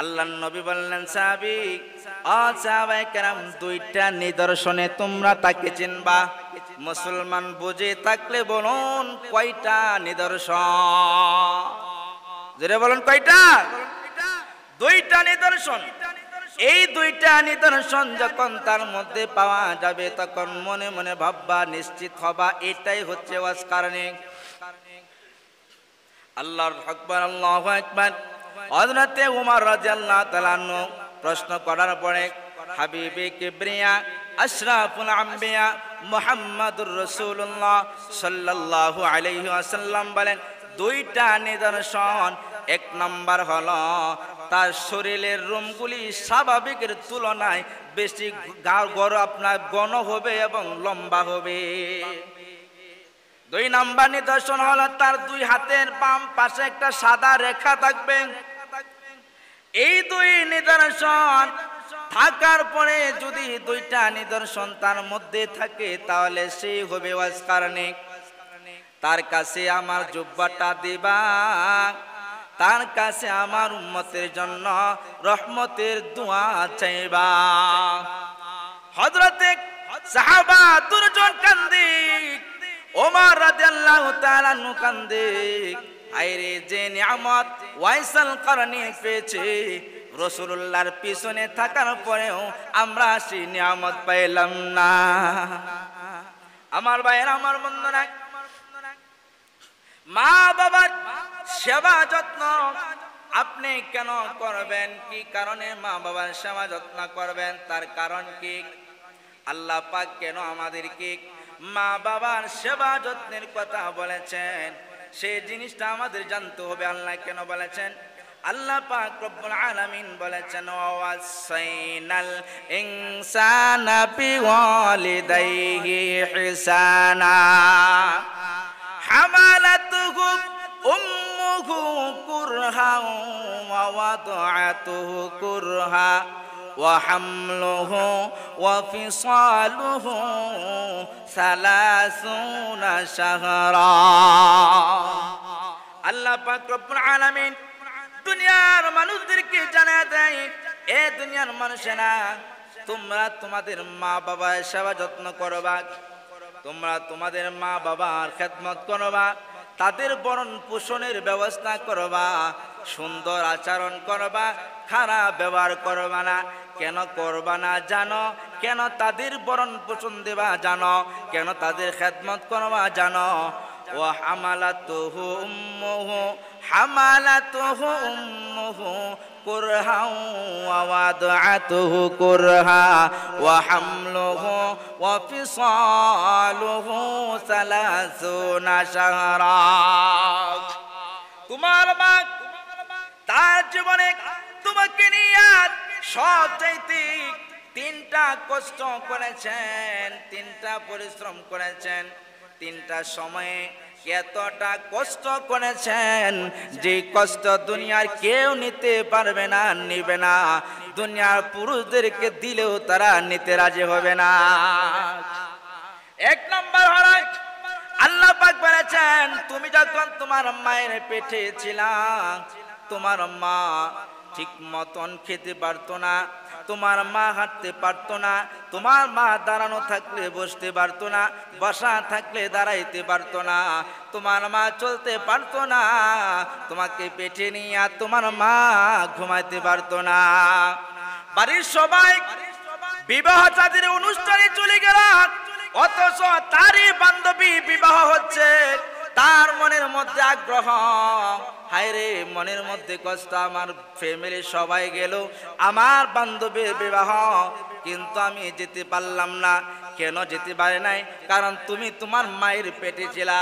আল্লাহ নবী বললেন সাহাবি অসাহাবাই কেরাম দুইটা নিদর্শনে তোমরা তাকে চিনবা মুসলমান বুঝে থাকলে বলুন কয়টা নিদর্শন জোরে বলুন কয়টা দুইটা নিদর্শন এই দুইটা নিদর্শন যখন তার মধ্যে পাওয়া যাবে তখন মনে মনে ভাববা নিশ্চিত হবা এটাই হচ্ছে ওয়াজ কারণে আল্লাহর আকবার আল্লাহু আকবার অদনতে উমার রাজিয়াল্লাহ তালানু প্রশ্ন করার পরে হাবিবে কিবরিয়া আশরাফুল আম্বিয়া মুহাম্মাদুর রাসূলুল্লাহ সাল্লাল্লাহু আলাইহি আসাল্লাম বলেন দুইটা নিদর্শন এক নম্বর হলো তার শরীরের রোমগুলি স্বাভাবিকের তুলনায় বেশি গড় আপনার গণ হবে এবং লম্বা হবে দুই নম্বর নিদর্শন হলো তার দুই হাতের পাম পাশে একটা সাদা রেখা থাকবে এই দুই নিদর্শন থাকার পরে যদি দুইটা নিদর্শন তার মধ্যে থাকে তাহলে সে হবে ওয়াজকারনিক তার কাছে আমার জুব্বাটা দিবা তার কাছে আমার উন্মতের জন্য রহমতের দোয়া চাইবা হজরতে সাহাবা দুজন কান্দিক নু কান্দিক আইরে যে নিয়ামত ওয়াইসাল কারণে পেয়েছে রসুল্লাহর পিছনে থাকার পরেও আমরা সেই নিয়ামত পাইলাম না আমার ভাইয়ের আমার বন্ধুরা মা বাবার সেবা যত্ন আপনি কেন করবেন কি কারণে মা বাবার সেবা যত্ন করবেন তার কারণ কি আল্লাহ পাক কেন আমাদেরকে মা বাবার সেবা যত্নের কথা বলেছেন সে জিনিসটা আমাদের জানতে হবে আল্লাহ কেন বলেছেন আল্লাহ পাক রব্বুল আলামিন বলেছেন ওয়াসাইনাল ইনসানা বিওয়ালিদাইহি ইহসানা হামালাতুহু উম্মুহু কুরহা ওয়া ওয়াদাআতুহু কুরহা وحمله وفصاله ثلاثون شهرا আল্লাহ পাক রব্বুল আলামিন দুনিয়ার মানুষদেরকে জানা দেয় এ দুনিয়ার মানুষেরা তোমরা তোমাদের মা বাবার সেবা যত্ন করবা তোমরা তোমাদের মা বাবার খেদমত করবা তাদের বরণ পোষণের ব্যবস্থা করবা সুন্দর আচরণ করবা খারাপ ব্যবহার করবা না কেন করবা না জানো কেন তাদের বরণ পোষণ দেবা জানো কেন তাদের খেদমত করবা জানো ও হামালা তো হো হামালা হো হামালা তো হো كرها হো তোমার মা তার জীবনে তোমাকে নিয়ে সবচাইতে তিনটা কষ্ট করেছেন তিনটা পরিশ্রম করেছেন তিনটা সময়ে এতটা কষ্ট করেছেন যে কষ্ট দুনিয়ার কেউ নিতে পারবে না নিবে না দুনিয়ার পুরুষদেরকে দিলেও তারা নিতে রাজি হবে না এক নম্বর হরাক আল্লাহ পাক বলেছেন তুমি যখন তোমার মায়ের পেটে ছিলাম তোমার মা ঠিক মতন খেতে পারতো না তোমার মা হাঁটতে পারতো না তোমার মা দাঁড়ানো থাকলে বসতে পারতো না বসা থাকলে দাঁড়াইতে পারতো না তোমার মা চলতে পারতো না তোমাকে পেটে নিয়ে আর তোমার মা ঘুমাইতে পারতো না বাড়ির সবাই বিবাহ চাঁদের অনুষ্ঠানে চলে গেল অথচ তারই বান্ধবী বিবাহ হচ্ছে তার মনের মধ্যে আগ্রহ হায় রে মনের মধ্যে কষ্ট আমার ফ্যামিলি সবাই গেল আমার বান্ধবীর বিবাহ কিন্তু আমি যেতে পারলাম না কেন যেতে পারে নাই কারণ তুমি তোমার মায়ের পেটে ছিলা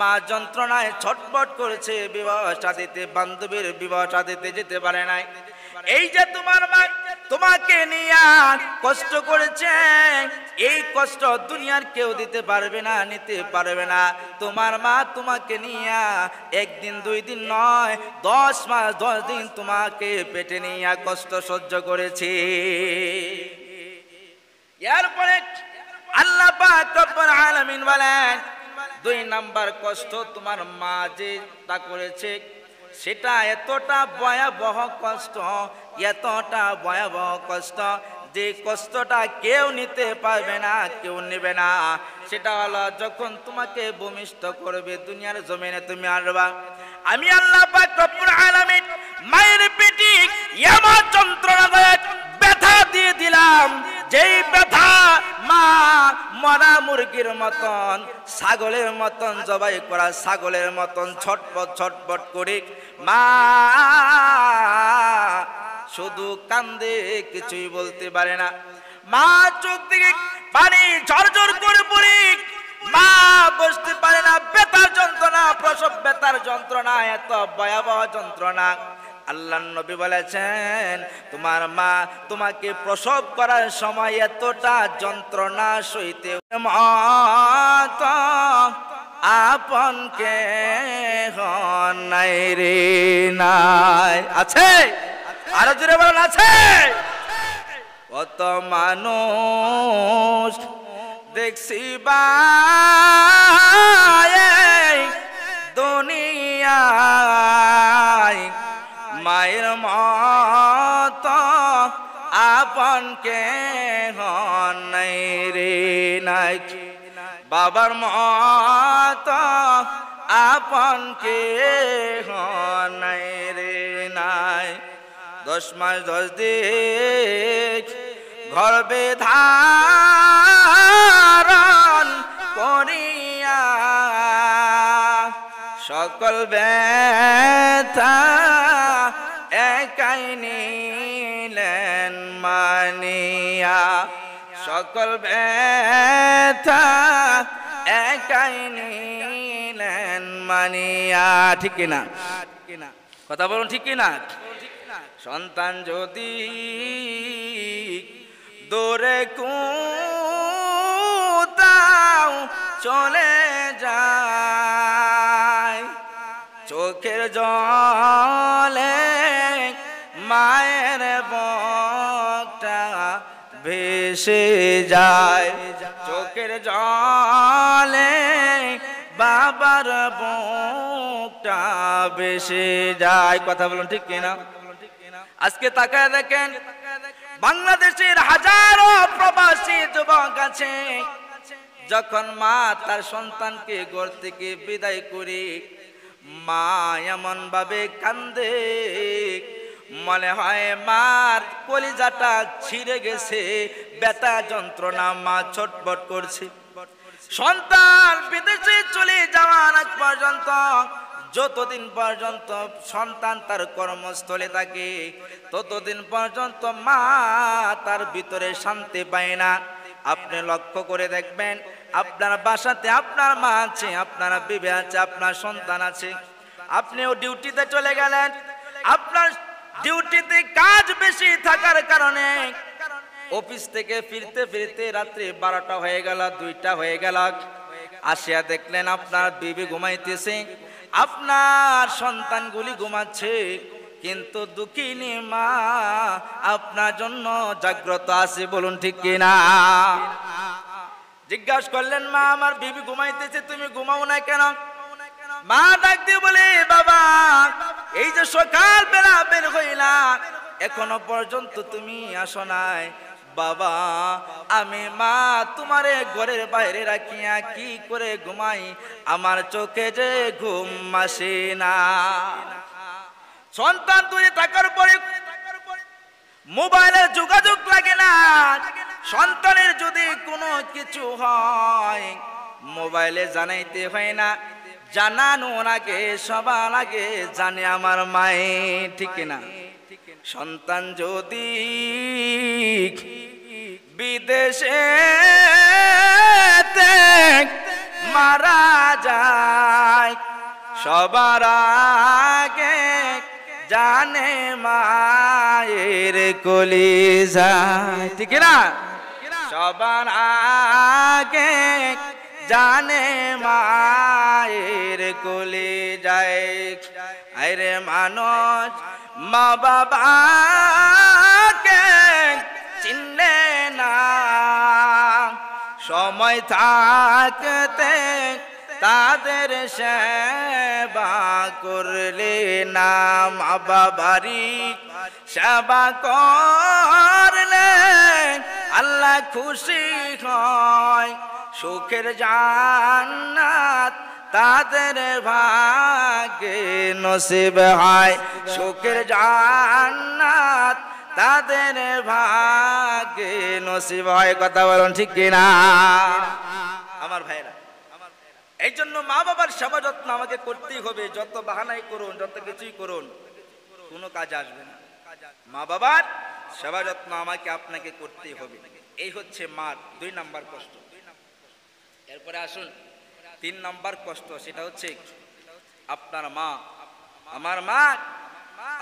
মা যন্ত্রণায় ছটপট করেছে বিবাহ দিতে বান্ধবীর বিবাহ দিতে যেতে পারে নাই এই যে তোমার মা তোমাকে নিয়ে কষ্ট করেছে এই কষ্ট দুনিয়ার কেউ দিতে পারবে না নিতে পারবে না তোমার মা তোমাকে নিয়ে একদিন দুই দিন নয় দশ মাস দশ দিন তোমাকে পেটে নিয়ে কষ্ট সহ্য করেছে এরপরে আল্লাহ আলমিন বলেন দুই নাম্বার কষ্ট তোমার মা যে তা করেছে সেটা এতটা ভয়াবহ কষ্ট এতটা ভয়াবহ কষ্ট যে কষ্টটা কেউ নিতে পারবে না কেউ নেবে না সেটা হলো যখন তোমাকে ভূমিষ্ঠ করবে দুনিয়ার জমিনে তুমি আনবা আমি আল্লাহ মায়ের পেটি ইয়ামা যন্ত্রণা ব্যথা দিয়ে দিলাম যেই ব্যথা আমার মরা মুরগির মতন ছাগলের মতন জবাই করা ছাগলের মতন ছটপট ছটপট করে মা শুধু কান্দে কিছুই বলতে পারে না মা চোখ থেকে পানি ঝরঝর করে পড়ি মা বসতে পারে না বেতার যন্ত্রণা প্রসব বেতার যন্ত্রণা এত ভয়াবহ যন্ত্রণা আল্লাহ নবী বলেছেন তোমার মা তোমাকে প্রসব করার সময় এতটা যন্ত্রণা সইতে কে নাই রে নাই আছে আরো জুড়ে বলেন আছে কত মানুষ দেখছি বা মায়ের মত আপন কে নাই রে নাই বাবার মত আপন কে নাই রে নাই দশ মাস দশ দেখ ঘর বেধারণ করিয়া সকল ব্যথা একাই নিলেন মানিয়া সকল ব্যথা একাই নিলেন মানিয়া ঠিক কিনা কথা বলুন ঠিক কিনা সন্তান যদি দূরে কুতাও চলে যায় চোখের জল ভেসে যায় চোখের জলে বাবার বুকটা ভেসে যায় কথা বলুন ঠিক কিনা আজকে তাকায় দেখেন বাংলাদেশের হাজারো প্রবাসী যুবক আছে যখন মা তার সন্তানকে ঘর থেকে বিদায় করে মা এমন ভাবে কান্দে মনে হয় মার কলিজাটা ছিঁড়ে গেছে ব্যথা যন্ত্রণা মা ছটপট করছে সন্তান বিদেশে চলে যাওয়ার আজ পর্যন্ত যতদিন পর্যন্ত সন্তান তার কর্মস্থলে থাকে ততদিন পর্যন্ত মা তার ভিতরে শান্তি পায় না আপনি লক্ষ্য করে দেখবেন আপনার বাসাতে আপনার মা আছে আপনার বিবে আছে আপনার সন্তান আছে আপনিও ডিউটিতে চলে গেলেন আপনার ডিউটিতে কাজ বেশি থাকার কারণে অফিস থেকে ফিরতে ফিরতে রাত্রি বারোটা হয়ে গেল দুইটা হয়ে গেল আসিয়া দেখলেন আপনার বিবি ঘুমাইতেছে আপনার সন্তানগুলি ঘুমাচ্ছে কিন্তু দুঃখিনী মা আপনার জন্য জাগ্রত আছে বলুন ঠিক কিনা জিজ্ঞাসা করলেন মা আমার বিবি ঘুমাইতেছে তুমি ঘুমাও না কেন মা ডাক দিয়ে বলে বাবা এই যে সকাল বেলা বের হইলা এখনো পর্যন্ত তুমি আসো নাই বাবা আমি মা তোমারে ঘরের বাইরে রাখিয়া কি করে ঘুমাই আমার চোখে যে ঘুম আসে না সন্তান তুই থাকার পরে মোবাইলে যোগাযোগ লাগে না সন্তানের যদি কোনো কিছু হয় মোবাইলে জানাইতে হয় না জানানো নাকে সবার আগে জানে আমার মায়ে ঠিক না সন্তান যদি বিদেশে মারা যায় সবার আগে জানে মায়ের কলি যায় ঠিক না সবার আগে জানে মায়ের কলি যায় আরে মানুষ মা বাবাকে চিনলে না সময় থাকতে তাদের সেবা করলে না মা বাবারি সেবা করলে আল্লাহ খুশি হয় সুখের জান্নাত তাদের ভাগে নসিব হয় সুখের জান্নাত তাদের ভাগে নসিব হয় কথা বলুন ঠিক কিনা আমার ভাইরা এই জন্য মা বাবার সেবা যত্ন আমাকে করতেই হবে যত বাহানাই করুন যত কিছুই করুন কোনো কাজ আসবে না মা বাবার সেবা যত্ন আমাকে আপনাকে করতেই হবে এই হচ্ছে মার দুই নাম্বার কষ্ট এরপরে আসুন তিন নম্বর কষ্ট সেটা হচ্ছে আপনার মা আমার মা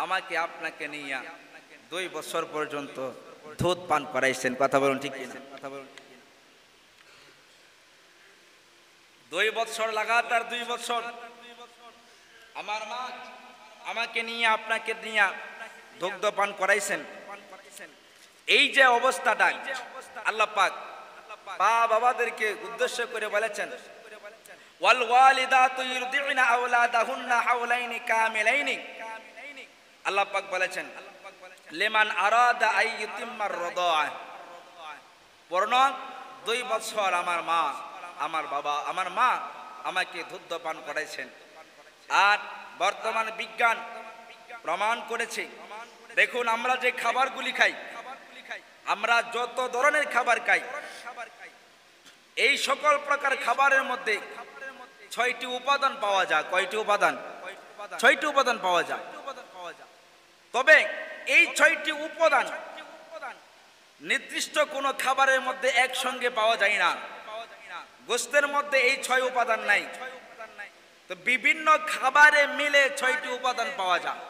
আমাকে আপনাকে নিয়ে দুই বছর পর্যন্ত দুধ পান করাইছেন কথা বলুন ঠিক কথা বলুন দুই বছর লাগাতার দুই বছর আমার মা আমাকে নিয়ে আপনাকে নিয়ে দুগ্ধ পান করাইছেন এই যে অবস্থাটা আল্লাহ পাক বা বাবাদেরকে উদ্দেশ্য করে বলেছেন বলেছেন লেমান আই বর্ণ দুই আমার মা আমার বাবা আমার মা আমাকে আর বর্তমান বিজ্ঞান প্রমাণ করেছে দেখুন আমরা যে খাবারগুলি খাই আমরা যত ধরনের খাবার খাই এই সকল প্রকার খাবারের মধ্যে ছয়টি উপাদান পাওয়া যায় কয়টি উপাদান ছয়টি উপাদান পাওয়া যায় তবে এই ছয়টি উপাদান নির্দিষ্ট কোন খাবারের মধ্যে একসঙ্গে পাওয়া যায় না গোস্তের মধ্যে এই ছয় উপাদান নাই তো বিভিন্ন খাবারে মিলে ছয়টি উপাদান পাওয়া যায়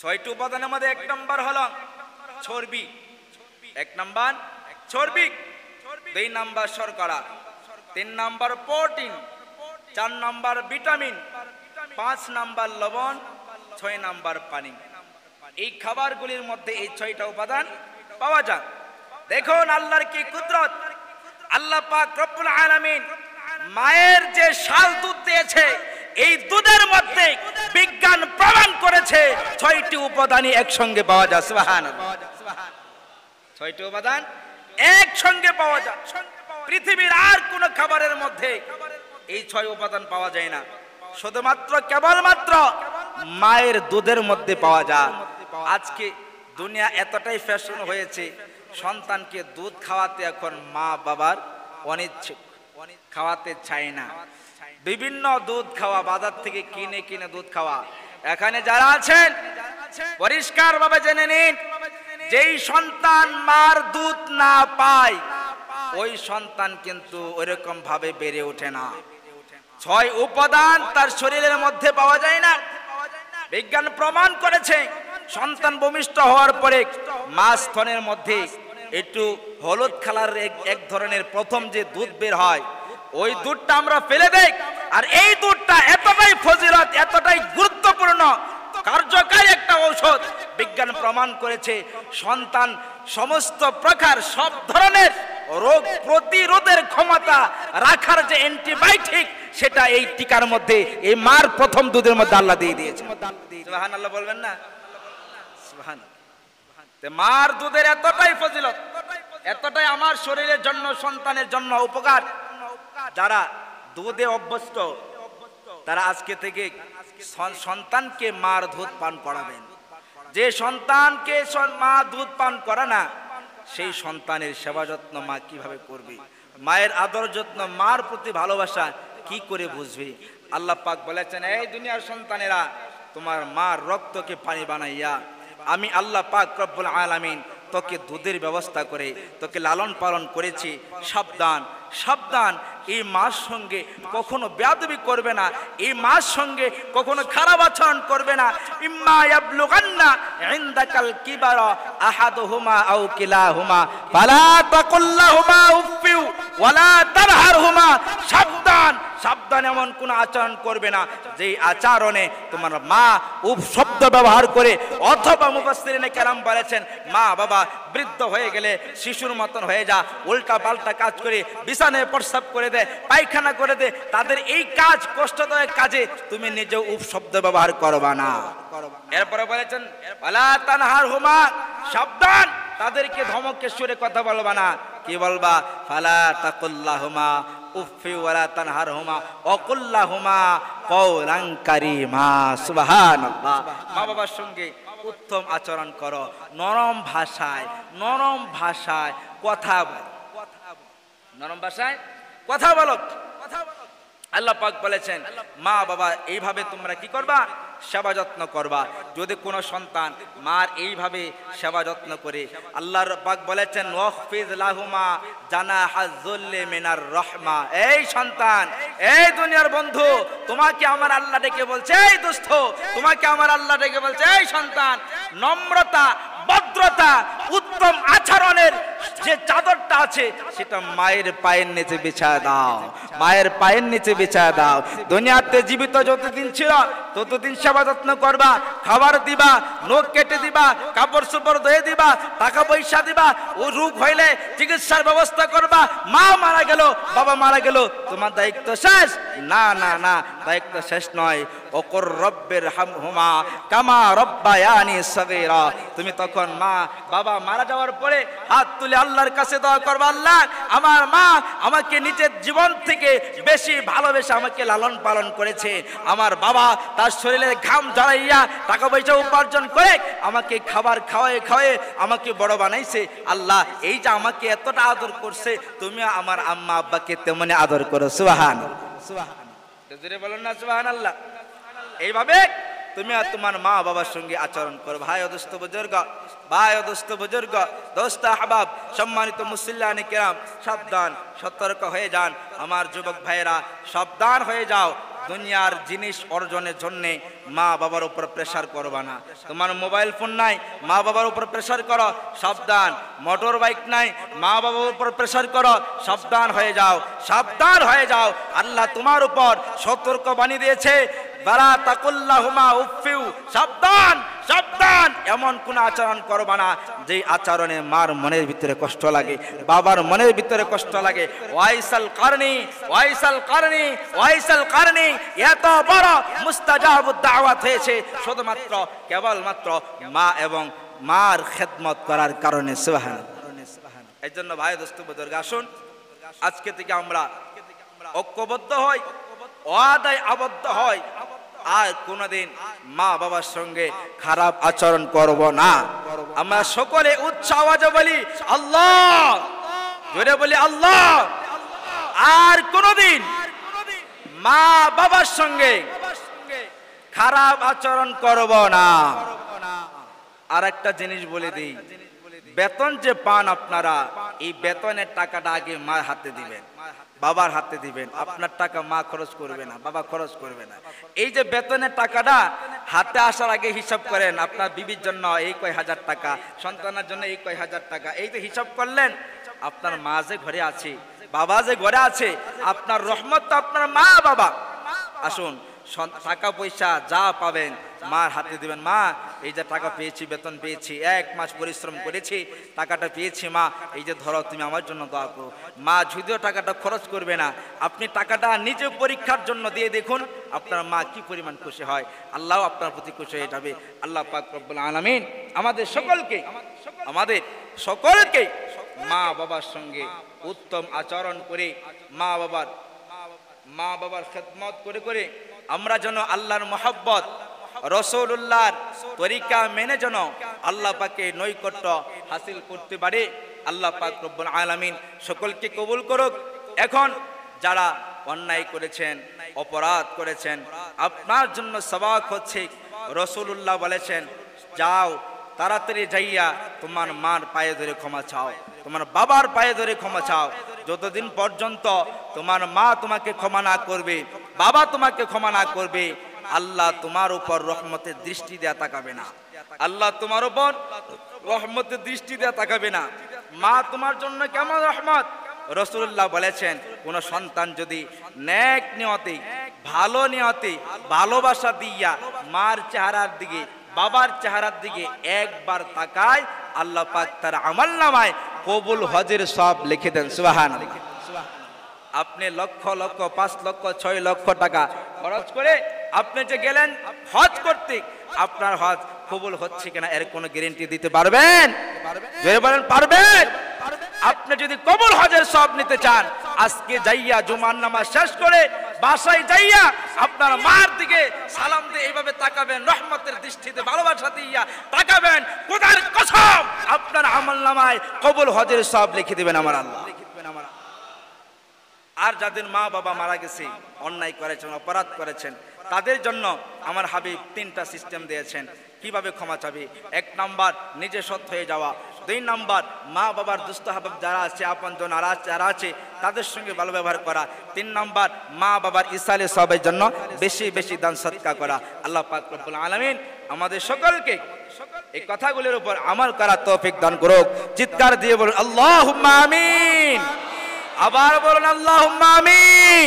ছয়টি উপাদানের মধ্যে এক নম্বর হল চর্বি এক নম্বর চর্বি দুই নম্বর শর্করা তিন নাম্বার প্রোটিন চার নাম্বার ভিটামিন পাঁচ নাম্বার লবণ ছয় নাম্বার পানি এই খাবারগুলির মধ্যে এই ছয়টা উপাদান পাওয়া যায় দেখুন আল্লাহর কি কুদরত আল্লাহ পাক রব্বুল আলামিন মায়ের যে শাল দুধ দিয়েছে এই দুধের মধ্যে বিজ্ঞান প্রমাণ করেছে ছয়টি উপাদানই একসঙ্গে পাওয়া যায় সুবহানাল্লাহ ছয়টি উপাদান একসঙ্গে পাওয়া যায় পৃথিবীর আর কোন খাবারের মধ্যে এই ছয় উপাদান পাওয়া যায় না শুধুমাত্র কেবলমাত্র মায়ের দুধের মধ্যে পাওয়া যায় আজকে দুনিয়া এতটাই ফ্যাশন হয়েছে সন্তানকে দুধ খাওয়াতে এখন মা বাবার অনিচ্ছুক খাওয়াতে চায় না বিভিন্ন দুধ খাওয়া বাজার থেকে কিনে কিনে দুধ খাওয়া এখানে যারা আছেন পরিষ্কার ভাবে জেনে নিন যেই সন্তান মার দুধ না পায় ওই সন্তান কিন্তু ওইরকম ভাবে বেড়ে ওঠে না ছয় উপাদান তার শরীরের মধ্যে পাওয়া যায় না বিজ্ঞান প্রমাণ করেছে সন্তান ভূমিষ্ঠ হওয়ার পরে মাস ক্ষণের মধ্যে একটু হলুদ খেলার এক ধরনের প্রথম যে দুধ বের হয় ওই দুধটা আমরা ফেলে দেখ আর এই দুধটা এতটাই ফজিলত এতটাই গুরুত্বপূর্ণ কার্যকারী একটা ঔষধ বিজ্ঞান প্রমাণ করেছে সন্তান সমস্ত প্রকার সব ধরনের রোগ প্রতিরোধের ক্ষমতা রাখার যে অ্যান্টিবায়োটিক সেটা এই টিকার মধ্যে এই মার প্রথম দুধের মধ্যে আল্লাহ দিয়ে দিয়েছে সুবহান আল্লাহ বলবেন না সুবাহান মার দুধের এতটাই ফজিলত এতটাই আমার শরীরের জন্য সন্তানের জন্য উপকার যারা দুধে অভ্যস্ত তারা আজকে থেকে সন্তানকে মার দুধ পান করাবেন যে সন্তানকে মা দুধ পান করা না সেই সন্তানের সেবা যত্ন মা কিভাবে করবে মায়ের আদর যত্ন মার প্রতি ভালোবাসা কি করে বুঝবে আল্লাহ পাক বলেছেন এই দুনিয়ার সন্তানেরা তোমার মার রক্তকে পানি বানাইয়া আমি আল্লাহ পাক রব্বুল আলামিন তোকে দুধের ব্যবস্থা করে তোকে লালন পালন করেছি সাবধান সাবধান এই মার সঙ্গে কখনো বেয়াদবি করবে না এই মার সঙ্গে কখনো খারাপ আচরণ করবে না ইম্মা ইয়াবলুগান্না ইনদাকাল কিবারা আহাদুহুমা আও কিলাহুমা ফালা তাকুল্লাহুমা উফফিউ ওয়ালা তারহারহুমা সাবধান সাবধান এমন কোনো আচরণ করবে না যেই আচরণে তোমার মা উফ শব্দ ব্যবহার করে অথবা মুবাসরিনে কেরাম বলেছেন মা বাবা বৃদ্ধ হয়ে গেলে শিশুর মতন হয়ে যা উল্টা পাল্টা কাজ করে বিছানায় প্রস্তাব করে পায়খানা করে দে তাদের এই কাজ কষ্টদায়ক কাজে তুমি নিজে উপ শব্দ ব্যবহার করবা না এরপরে বলেছেন তানহার হুমা সাবধান তাদেরকে ধমকের সুরে কথা বলবা না কি বলবা ফালা হুমা উফি ওয়ালা তানহারহুমা অকুল্লাহুমা কওলান কারীমা সুবহানাল্লাহ মা বাবার সঙ্গে উত্তম আচরণ করো নরম ভাষায় নরম ভাষায় কথা বল নরম ভাষায় কথা বলো আল্লাহ পাক বলেছেন মা বাবা এইভাবে তোমরা কি করবা সেবা যত্ন করবা যদি কোনো সন্তান মার এইভাবে সেবা যত্ন করে আল্লাহর পাক বলেছেন ওয়ফিজ লাহুমা জানা হাজুল্লে মিনার রহমা এই সন্তান এই দুনিয়ার বন্ধু তোমাকে আমার আল্লাহ ডেকে বলছে এই দুস্থ তোমাকে আমার আল্লাহ ডেকে বলছে এই সন্তান নম্রতা ভদ্রতা উত্তম আচরণের যে চাদরটা আছে সেটা মায়ের পায়ের নিচে বিছায় দাও মায়ের পায়ের নিচে বিছায় দাও দুনিয়াতে জীবিত যতদিন ছিল ততদিন সেবা যত্ন করবা খাবার দিবা নখ কেটে দিবা কাপড় চোপড় ধুয়ে দিবা টাকা পয়সা দিবা ও রূপ হইলে চিকিৎসার ব্যবস্থা করবা মা মারা গেল বাবা মারা গেল তোমার দায়িত্ব শেষ না না না দায়িত্ব শেষ নয় ওকর রব্বের হুমা কামা রব্বায়ানি সগেরা তুমি তখন মা বাবা মারা যাওয়ার পরে হাত তুলে আল্লাহর কাছে দয়া করবো আল্লাহ আমার মা আমাকে নিজের জীবন থেকে বেশি ভালোবেসে আমাকে লালন পালন করেছে আমার বাবা তার শরীরের ঘাম জড়াইয়া টাকা পয়সা উপার্জন করে আমাকে খাবার খাওয়ায় খাওয়ায় আমাকে বড় বানাইছে আল্লাহ এই যে আমাকে এতটা আদর করছে তুমি আমার আম্মা আব্বাকে তেমনি আদর করো সুহান সুবাহান না আল্লাহ এইভাবে তুমি আর তোমার মা বাবার সঙ্গে আচরণ করো ভাই অদস্ত বুজুর্গ ভাই অদস্ত বুজুর্গ দোস্ত আহবাব সম্মানিত মুসিল্লানি কেরাম সাবধান সতর্ক হয়ে যান আমার যুবক ভাইয়েরা সাবধান হয়ে যাও দুনিয়ার জিনিস অর্জনের জন্যে মা বাবার উপর প্রেশার করবা না তোমার মোবাইল ফোন নাই মা বাবার উপর প্রেশার করো সাবধান মোটর বাইক নাই মা বাবার উপর প্রেশার করো সাবধান হয়ে যাও সাবধান হয়ে যাও আল্লাহ তোমার উপর সতর্ক বানিয়ে দিয়েছে এমন কোন আচরণ করবা না যে আচরণে মার মনের ভিতরে কষ্ট লাগে বাবার মনের ভিতরে কষ্ট লাগে ওয়াইসাল কারণী ওয়াইসাল কারণী ওয়াইসাল কারণী এত বড় মুস্তাজাব দাওয়াত হয়েছে শুধুমাত্র কেবলমাত্র মা এবং মার খেদমত করার কারণে সুবাহান এই জন্য ভাই দোস্ত আসুন আজকে থেকে আমরা ঐক্যবদ্ধ হই ওয়াদায় আবদ্ধ হয় আর কোনোদিন মা বাবার সঙ্গে খারাপ আচরণ করব না আমরা সকলে উচ্চ আওয়াজে বলি আল্লাহ ধরে বলি আল্লাহ আর কোনোদিন মা বাবার সঙ্গে খারাপ আচরণ করব না আর একটা জিনিস বলে দিই বেতন যে পান আপনারা এই বেতনের টাকাটা আগে মার হাতে দিবেন বাবার হাতে দিবেন আপনার টাকা মা খরচ করবে না বাবা খরচ করবে না এই যে বেতনের টাকাটা হাতে আসার আগে হিসাব করেন আপনার বিবির জন্য এই কয় হাজার টাকা সন্তানের জন্য এই কয় হাজার টাকা এই যে হিসাব করলেন আপনার মা যে ঘরে আছে বাবা যে ঘরে আছে আপনার রহমত তো আপনার মা বাবা আসুন টাকা পয়সা যা পাবেন মার হাতে দেবেন মা এই যে টাকা পেয়েছি বেতন পেয়েছি এক মাস পরিশ্রম করেছি টাকাটা পেয়েছি মা এই যে ধরো তুমি আমার জন্য দোয়া করো মা যদিও টাকাটা খরচ করবে না আপনি টাকাটা নিজে পরীক্ষার জন্য দিয়ে দেখুন আপনার মা কি পরিমাণ খুশি হয় আল্লাহ আপনার প্রতি খুশি হয়ে যাবে আল্লাহ পাক রব্বুল আলামিন আমাদের সকলকে আমাদের সকলকে মা বাবার সঙ্গে উত্তম আচরণ করে মা বাবার মা বাবার খেদমত করে করে আমরা যেন আল্লাহর মহাব্বত রসুল্লাহ তরিকা মেনে যেন আল্লাহ পাকে নৈকট্য হাসিল করতে পারে আল্লাহ পাক রব্বুল আলমিন সকলকে কবুল করুক এখন যারা অন্যায় করেছেন অপরাধ করেছেন আপনার জন্য সবাক হচ্ছে রসুল্লাহ বলেছেন যাও তাড়াতাড়ি যাইয়া তোমার মার পায়ে ধরে ক্ষমা চাও তোমার বাবার পায়ে ধরে ক্ষমা চাও যতদিন পর্যন্ত তোমার মা তোমাকে ক্ষমা না করবে বাবা তোমাকে ক্ষমা না করবে আল্লাহ তোমার উপর রহমতের দৃষ্টি দেয়া তাকাবে না আল্লাহ তোমার উপর রহমতের দৃষ্টি দেয়া তাকাবে না মা তোমার জন্য কেমন রহমত রসুল্লাহ বলেছেন কোন সন্তান যদি ন্যাক নিয়তে ভালো নিয়তে ভালোবাসা দিয়া মার চেহারার দিকে বাবার চেহারার দিকে একবার তাকায় আল্লাহ পাক তার আমল নামায় কবুল হজের সব লিখে দেন সুবাহান আপনি লক্ষ লক্ষ পাঁচ লক্ষ ছয় লক্ষ টাকা খরচ করে আপনি যে গেলেন হজ করতে আপনার হজ কবুল হচ্ছে কিনা এর কোনো গ্যারেন্টি দিতে পারবেন বলেন পারবেন আপনি যদি কবুল হজের সব নিতে চান আজকে যাইয়া জুমার নামাজ শেষ করে বাসায় যাইয়া আপনার মার দিকে সালাম দিয়ে এইভাবে তাকাবেন রহমতের দৃষ্টিতে ভালোবাসা দিয়া তাকাবেন কোদার কসম আপনার আমল নামায় কবুল হজের সব লিখে দেবেন আমার আল্লাহ আর যাদের মা বাবা মারা গেছে অন্যায় করেছেন অপরাধ করেছেন তাদের জন্য আমার হাবিব তিনটা সিস্টেম দিয়েছেন কিভাবে ক্ষমা চাবি এক নাম্বার নিজে সৎ হয়ে যাওয়া দুই নাম্বার মা বাবার দুস্থ হাবাব যারা আছে আপন যারা যারা আছে তাদের সঙ্গে ভালো ব্যবহার করা তিন নাম্বার মা বাবার ইসালে সবের জন্য বেশি বেশি দান সৎকা করা আল্লাহ পাক রব্বুল আলমিন আমাদের সকলকে এই কথাগুলির উপর আমার করা তৌফিক দান করুক চিৎকার দিয়ে বলুন আল্লাহ আমিন আবার বলুন আল্লাহ আমিন